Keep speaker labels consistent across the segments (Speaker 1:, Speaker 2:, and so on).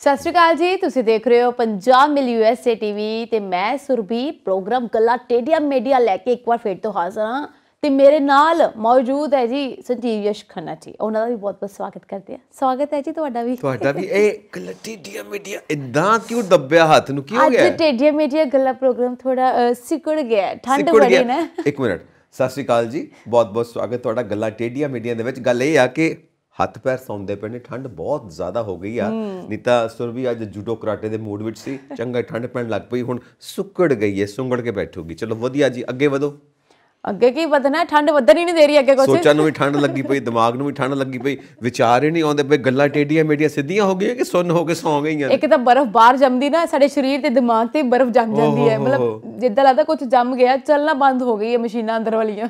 Speaker 1: ਸਤਿ ਸ਼੍ਰੀ ਅਕਾਲ ਜੀ ਤੁਸੀਂ ਦੇਖ ਰਹੇ ਹੋ ਪੰਜਾਬ ਮਿਲ ਯੂਐਸਏ ਟੀਵੀ ਤੇ ਮੈਂ ਸੁਰਭੀ ਪ੍ਰੋਗਰਾਮ ਗੱਲਾਂ ਟੇਡੀਆ ਮੀਡੀਆ ਲੈ ਕੇ ਇੱਕ ਵਾਰ ਫੇਰ ਤੋਂ ਹਾਜ਼ਰ ਹਾਂ ਤੇ ਮੇਰੇ ਨਾਲ ਮੌਜੂਦ ਹੈ ਜੀ ਸੰਜੀਵ ਯਸ਼ ਖੰਨਾ ਜੀ ਉਹਨਾਂ ਦਾ ਵੀ ਬਹੁਤ ਬਹੁਤ ਸਵਾਗਤ ਕਰਦੇ ਆ ਸਵਾਗਤ ਹੈ ਜੀ ਤੁਹਾਡਾ ਵੀ ਤੁਹਾਡਾ ਵੀ ਇਹ
Speaker 2: ਗੱਲਾਂ ਟੇਡੀਅਮ ਮੀਡੀਆ ਇਦਾਂ ਕਿਉਂ ਦੱਬਿਆ ਹੱਥ ਨੂੰ ਕੀ ਹੋ ਗਿਆ ਅੱਜ
Speaker 1: ਟੇਡੀਅਮ ਮੀਡੀਆ ਗੱਲਾਂ ਪ੍ਰੋਗਰਾਮ ਥੋੜਾ ਸਿਕੜ ਗਿਆ ਠੰਡ ਬੜੀ ਨਾ
Speaker 2: ਇੱਕ ਮਿੰਟ ਸਤਿ ਸ਼੍ਰੀ ਅਕਾਲ ਜੀ ਬਹੁਤ ਬਹੁਤ ਸਵਾਗਤ ਤੁਹਾਡਾ ਗੱਲਾਂ ਟੇਡੀਆ ਮੀਡੀਆ ਦੇ ਵਿੱਚ ਗੱਲ ਇਹ ਆ ਕਿ ਹੱਥ ਪੈਰ ਸੌਂਦੇ ਪੈਣੇ ਠੰਡ ਬਹੁਤ ਜ਼ਿਆਦਾ ਹੋ ਗਈ ਆ ਨੀਤਾ ਸੁਰਵੀ ਅੱਜ ਜੂਡੋ ਕਰਾਟੇ ਦੇ ਮੂਡ ਵਿੱਚ ਸੀ ਚੰਗਾ ਠੰਡ ਪੈਣ ਲੱਗ ਪਈ ਹੁਣ ਸੁੱਕੜ ਗਈ ਹੈ ਸੁੰਗੜ ਕੇ ਬੈਠੋਗੀ ਚਲੋ ਵਧੀਆ ਜੀ ਅੱਗੇ ਵਧੋ
Speaker 1: ਅੱਗੇ ਕੀ ਵਧਣਾ ਠੰਡ ਵਧਣੀ ਹੀ ਨਹੀਂ ਦੇ ਰਹੀ ਅੱਗੇ ਕੁਝ ਸੋਚਾਂ ਨੂੰ
Speaker 2: ਵੀ ਠੰਡ ਲੱਗੀ ਪਈ ਦਿਮਾਗ ਨੂੰ ਵੀ ਠੰਡ ਲੱਗੀ ਪਈ ਵਿਚਾਰ ਹੀ ਨਹੀਂ ਆਉਂਦੇ ਪਏ ਗੱਲਾਂ ਟੇਡੀਆਂ ਮੇਡੀਆਂ ਸਿੱਧੀਆਂ ਹੋ ਗਈਆਂ ਕਿ ਸੁੰਨ ਹੋ ਕੇ ਸੌਂ ਗਈਆਂ ਇੱਕ
Speaker 1: ਤਾਂ ਬਰਫ਼ ਬਾਹਰ ਜੰਮਦੀ ਨਾ ਸਾਡੇ ਸਰੀਰ ਤੇ ਦਿਮਾਗ ਤੇ ਬਰਫ਼ ਜੰਮ ਜਾਂਦੀ ਹੈ ਮਤਲਬ ਜਿੱਦਾਂ ਲੱਗਦਾ ਕੁਝ ਜੰਮ ਗਿਆ ਚੱਲਣਾ ਬੰਦ ਹੋ ਗਈ ਹੈ ਮਸ਼ੀਨਾਂ ਅੰਦਰ ਵਾਲੀਆਂ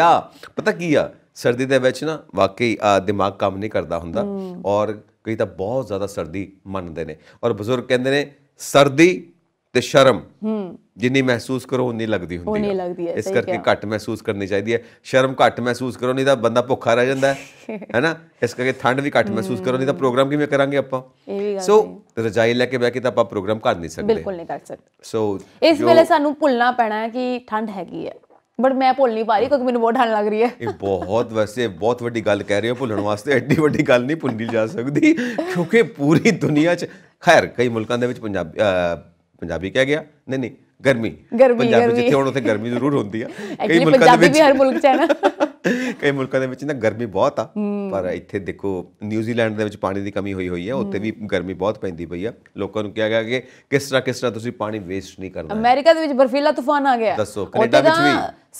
Speaker 2: ਯਾ ਪਤਾ ਕੀ ਆ ਸਰਦੀ ਦੇ ਵਿੱਚ ਨਾ ਵਾਕਈ ਆ ਦਿਮਾਗ ਕੰਮ ਨਹੀਂ ਕਰਦਾ ਹੁੰਦਾ ਔਰ ਕਈ ਤਾਂ ਬਹੁਤ ਜ਼ਿਆਦਾ ਸਰਦੀ ਮੰਨਦੇ ਨੇ ਔਰ ਬਜ਼ੁਰਗ ਕਹਿੰਦੇ ਨੇ ਸਰਦੀ ਤੇ ਸ਼ਰਮ ਹੂੰ ਜਿੰਨੀ ਮਹਿਸੂਸ ਕਰੋ ਉਨੀ ਲੱਗਦੀ ਹੁੰਦੀ ਹੈ ਇਸ ਕਰਕੇ ਘੱਟ ਮਹਿਸੂਸ ਕਰਨੀ ਚਾਹੀਦੀ ਹੈ ਸ਼ਰਮ ਘੱਟ ਮਹਿਸੂਸ ਕਰੋ ਨਹੀਂ ਤਾਂ ਬੰਦਾ ਭੁੱਖਾ ਰਹਿ ਜਾਂਦਾ ਹੈ ਹੈਨਾ ਇਸ ਕਰਕੇ ਠੰਡ ਵੀ ਘੱਟ ਮਹਿਸੂਸ ਕਰੋ ਨਹੀਂ ਤਾਂ ਪ੍ਰੋਗਰਾਮ ਕਿਵੇਂ ਕਰਾਂਗੇ ਆਪਾਂ ਸੋ ਰਜਾਈ ਲੈ ਕੇ ਬੈ ਕੇ ਤਾਂ ਆਪਾਂ ਪ੍ਰੋਗਰਾਮ ਕਰ ਨਹੀਂ ਸਕਦੇ ਬਿਲਕੁਲ ਨਹੀਂ ਕਰ ਸਕਦੇ ਸੋ ਇਸ ਵੇਲੇ ਸਾਨੂੰ
Speaker 1: ਭੁੱਲਣਾ ਪੈਣਾ ਹੈ ਕਿ ਠੰਡ ਹੈਗੀ ਹੈ ਬਟ ਮੈਂ ਭੁੱਲ ਨਹੀਂ ਪਾ ਰਹੀ ਕਿਉਂਕਿ ਮੈਨੂੰ ਬਹੁਤ ਠੰਡ ਲੱਗ ਰਹੀ ਹੈ
Speaker 2: ਇਹ ਬਹੁਤ ਵੈਸੇ ਬਹੁਤ ਵੱਡੀ ਗੱਲ ਕਹਿ ਰਹੇ ਹੋ ਭੁੱਲਣ ਵਾਸਤੇ ਐਡੀ ਵੱਡੀ ਗੱਲ ਨਹੀਂ ਭੁੱਲੀ ਜਾ ਸਕਦੀ ਕਿਉਂਕਿ ਪੂਰੀ ਦੁਨੀਆ 'ਚ ਖੈਰ ਕਈ ਮੁਲਕਾਂ ਦੇ ਵਿੱਚ ਪੰਜਾਬੀ ਪੰਜਾਬੀ ਕਹਿ ਗਿਆ ਨਹੀਂ ਨਹੀਂ ਗਰਮੀ ਪੰਜਾਬੀ ਜਿੱਥੇ ਹੁਣ ਉੱਥੇ ਗਰਮੀ ਜ਼ਰੂਰ ਹੁੰਦੀ ਆ ਕਈ ਮੁਲਕਾਂ ਦੇ ਵਿੱਚ ਵੀ ਹਰ ਮੁਲਕ 'ਚ ਹੈ ਨਾ ਕਈ ਮੁਲਕਾਂ ਦੇ ਵਿੱਚ ਨਾ ਗਰਮੀ ਬਹੁਤ ਆ ਪਰ ਇੱਥੇ ਦੇਖੋ ਨਿਊਜ਼ੀਲੈਂਡ ਦੇ ਵਿੱਚ ਪਾਣੀ ਦੀ ਕਮੀ ਹੋਈ ਹੋਈ ਹੈ ਉੱਥੇ ਵੀ ਗਰਮੀ ਬਹੁਤ ਪੈਂਦੀ ਪਈ ਆ ਲੋਕਾਂ ਨੂੰ ਕਿਹਾ ਗਿਆ ਕਿ ਕਿਸ ਤਰ੍ਹਾਂ ਕਿਸ ਤਰ੍ਹਾਂ ਤੁਸੀਂ ਪਾਣੀ ਵੇਸਟ ਨਹੀਂ ਕਰਨਾ
Speaker 1: ਅਮਰੀਕਾ ਦੇ ਵਿੱਚ ਬਰਫੀਲਾ ਤੂਫਾਨ ਆ ਗਿਆ ਦੱਸੋ ਕੈਨੇਡਾ ਵਿੱਚ ਵੀ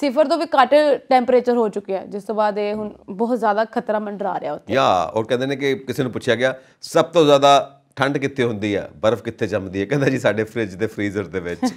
Speaker 1: ਸਿਫਰ ਤੋਂ ਵੀ ਘੱਟ ਟੈਂਪਰੇਚਰ ਹੋ ਚੁੱਕਿਆ ਜਿਸ ਤੋਂ ਬਾਅਦ ਇਹ ਹੁਣ ਬਹੁਤ ਜ਼ਿਆਦਾ ਖਤਰਾ ਮੰਡਰਾ ਰਿਹਾ ਉੱਥੇ
Speaker 2: ਯਾ ਔਰ ਕਹਿੰਦੇ ਨੇ ਕਿ ਕਿਸੇ ਨੂੰ ਪੁੱਛਿਆ ਗਿਆ ਸਭ ਤੋਂ ਜ਼ਿਆਦਾ ਠੰਡ ਕਿੱਥੇ ਹੁੰਦੀ ਆ ਬਰਫ਼ ਕਿੱਥੇ ਜੰਮਦੀ ਹੈ ਕਹਿੰਦਾ ਜੀ ਸਾਡੇ ਫ੍ਰਿਜ ਦੇ ਫ੍ਰੀਜ਼ਰ ਦੇ ਵਿੱਚ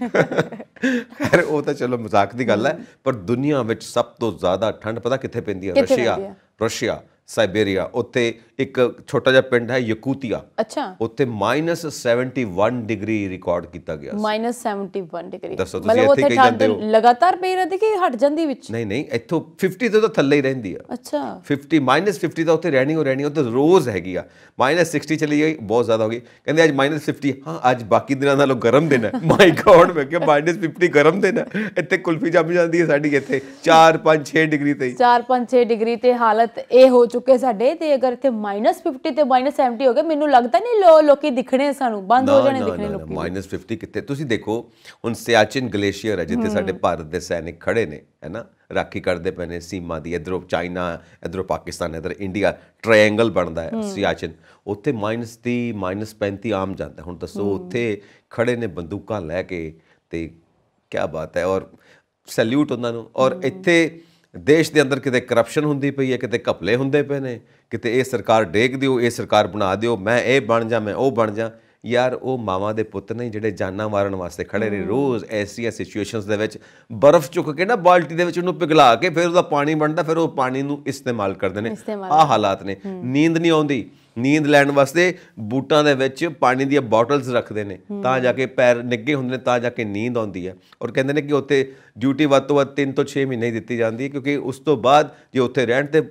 Speaker 2: ਪਰ ਉਹ ਤਾਂ ਚਲੋ ਮਜ਼ਾਕ ਦੀ ਗੱਲ ਹੈ ਪਰ ਦੁਨੀਆ ਵਿੱਚ ਸਭ ਤੋਂ ਜ਼ਿਆਦਾ ਠੰਡ ਪਤਾ ਕਿੱਥੇ ਪੈਂਦੀ ਹੈ ਰਸ਼ੀਆ ਰਸ਼ੀਆ ਸਾਈਬੇਰੀਆ ਉੱਥੇ ਇੱਕ ਛੋਟਾ ਜਿਹਾ ਪਿੰਡ ਹੈ ਯਕੂਤੀਆ ਅੱਛਾ ਉੱਥੇ -71 ਡਿਗਰੀ ਰਿਕਾਰਡ ਕੀਤਾ ਗਿਆ
Speaker 1: ਸੀ -71 ਡਿਗਰੀ ਦੱਸੋ ਤੁਸੀਂ ਇੱਥੇ ਕੀ ਜਾਂਦੇ ਹੋ ਲਗਾਤਾਰ ਪਈ ਰਹਿੰਦੀ ਕਿ ਹਟ ਜਾਂਦੀ ਵਿੱਚ
Speaker 2: ਨਹੀਂ ਨਹੀਂ ਇੱਥੋਂ 50 ਤੋਂ ਤਾਂ ਥੱਲੇ ਹੀ ਰਹਿੰਦੀ ਆ ਅੱਛਾ 50 -50 ਤਾਂ ਉੱਥੇ ਰਹਿਣੀ ਹੋ ਰਹਿਣੀ ਉੱਥੇ ਰੋਜ਼ ਹੈਗੀ ਆ -60 ਚਲੀ ਗਈ ਬਹੁਤ ਜ਼ਿਆਦਾ ਹੋ ਗਈ ਕਹਿੰਦੇ ਅੱਜ -50 ਹਾਂ ਅੱਜ ਬਾਕੀ ਦਿਨਾਂ ਨਾਲੋਂ ਗਰਮ ਦਿਨ ਹੈ ਮਾਈ ਗॉड ਮੈਂ ਕਿਹਾ -50 ਗਰਮ ਦਿਨ ਹੈ ਇੱਥੇ ਕੁਲਫੀ ਜੰਮ ਜਾਂਦੀ ਹੈ ਸਾਡੀ ਇੱਥੇ 4 5 6 ਡਿਗਰੀ ਤੇ
Speaker 1: 4 5 6 ਡਿਗਰੀ ਤੇ ਹਾਲਤ ਇਹ ਹੋ ਚੁੱਕੇ ਸਾਡੇ ਤੇ ਅਗਰ ਇੱਥੇ -50 ਤੇ -70 ਹੋ ਗਏ ਮੈਨੂੰ ਲੱਗਦਾ ਨਹੀਂ ਲੋ ਲੋਕੀ ਦਿਖਣੇ ਸਾਨੂੰ ਬੰਦ ਹੋ ਜਾਣੇ ਦਿਖਣੇ ਲੋਕੀ
Speaker 2: -50 ਕਿੱਥੇ ਤੁਸੀਂ ਦੇਖੋ ਹੁਣ ਸਿਆਚਿਨ ਗਲੇਸ਼ੀਅਰ ਹੈ ਜਿੱਥੇ ਸਾਡੇ ਭਾਰਤ ਦੇ ਸੈਨਿਕ ਖੜੇ ਨੇ ਹੈ ਨਾ ਰਾਖੀ ਕਰਦੇ ਪਏ ਨੇ ਸੀਮਾ ਦੀ ਇਧਰੋਂ ਚਾਈਨਾ ਇਧਰੋਂ ਪਾਕਿਸਤਾਨ ਇਧਰ ਇੰਡੀਆ ਟ੍ਰਾਇੰਗਲ ਬਣਦਾ ਹੈ ਸਿਆਚਿਨ ਉੱਥੇ ਮਾਈਨਸ 30 ਮਾਈਨਸ 35 ਆਮ ਜਾਂਦਾ ਹੁਣ ਦੱਸੋ ਉੱਥੇ ਖੜੇ ਨੇ ਬੰਦੂਕਾਂ ਲੈ ਕੇ ਤੇ ਕੀ ਬਾਤ ਹੈ ਔਰ ਸੈਲੂਟ ਉਹਨਾਂ ਨੂੰ ਔਰ ਇੱਥੇ ਦੇਸ਼ ਦੇ ਅੰਦਰ ਕਿਤੇ ਕਰਪਸ਼ਨ ਹੁੰਦੀ ਪਈ ਹੈ ਕਿਤੇ ਘਪਲੇ ਹੁੰਦੇ ਪਏ ਨੇ ਕਿਤੇ ਇਹ ਸਰਕਾਰ ਡੇਗ ਦਿਓ ਇਹ ਸਰਕਾਰ ਬਣਾ ਦਿਓ ਮੈਂ ਇਹ ਬਣ ਜਾ ਮੈਂ ਉਹ ਬਣ ਜਾ ਯਾਰ ਉਹ ਮਾਵਾ ਦੇ ਪੁੱਤ ਨੇ ਜਿਹੜੇ ਜਾਨਾਂ ਮਾਰਨ ਵਾਸਤੇ ਖੜੇ ਨੇ ਰੋਜ਼ ਐਸੀਆਂ ਸਿਚੁਏਸ਼ਨਸ ਦੇ ਵਿੱਚ ਬਰਫ਼ ਚੁੱਕ ਕੇ ਨਾ ਬਾਲਟੀ ਦੇ ਵਿੱਚ ਉਹਨੂੰ ਪਿਘਲਾ ਕੇ ਫਿਰ ਉਹਦਾ ਪਾਣੀ ਬਣਦਾ ਫਿਰ ਉਹ ਪਾਣੀ ਨੂੰ ਇਸਤੇਮਾਲ ਕਰਦੇ ਨੇ ਆ ਹਾਲਾਤ ਨੇ ਨੀਂਦ ਨਹੀਂ ਆਉਂਦੀ ਨੀਂਦ ਲੈਣ ਵਾਸਤੇ ਬੂਟਾਂ ਦੇ ਵਿੱਚ ਪਾਣੀ ਦੀਆਂ ਬੋਟਲਸ ਰੱਖਦੇ ਨੇ ਤਾਂ ਜਾ ਕੇ ਪੈਰ ਨਿੱਗੇ ਹੁੰਦੇ ਨੇ ਤਾਂ ਜਾ ਕੇ ਨੀਂਦ ਆਉਂਦੀ ਹੈ ਔਰ ਕਹਿੰਦੇ ਨੇ ਕਿ ਉੱਥੇ ਡਿਊਟੀ ਵੱਧ ਤੋਂ ਵੱਧ 3 ਤੋਂ 6 ਮਹੀਨੇ ਦਿੱਤੀ ਜਾਂਦੀ ਹੈ ਕਿਉਂਕਿ ਉਸ ਤੋਂ ਬਾਅਦ ਜੇ ਉੱਥੇ ਰਹਿਣ ਤੇ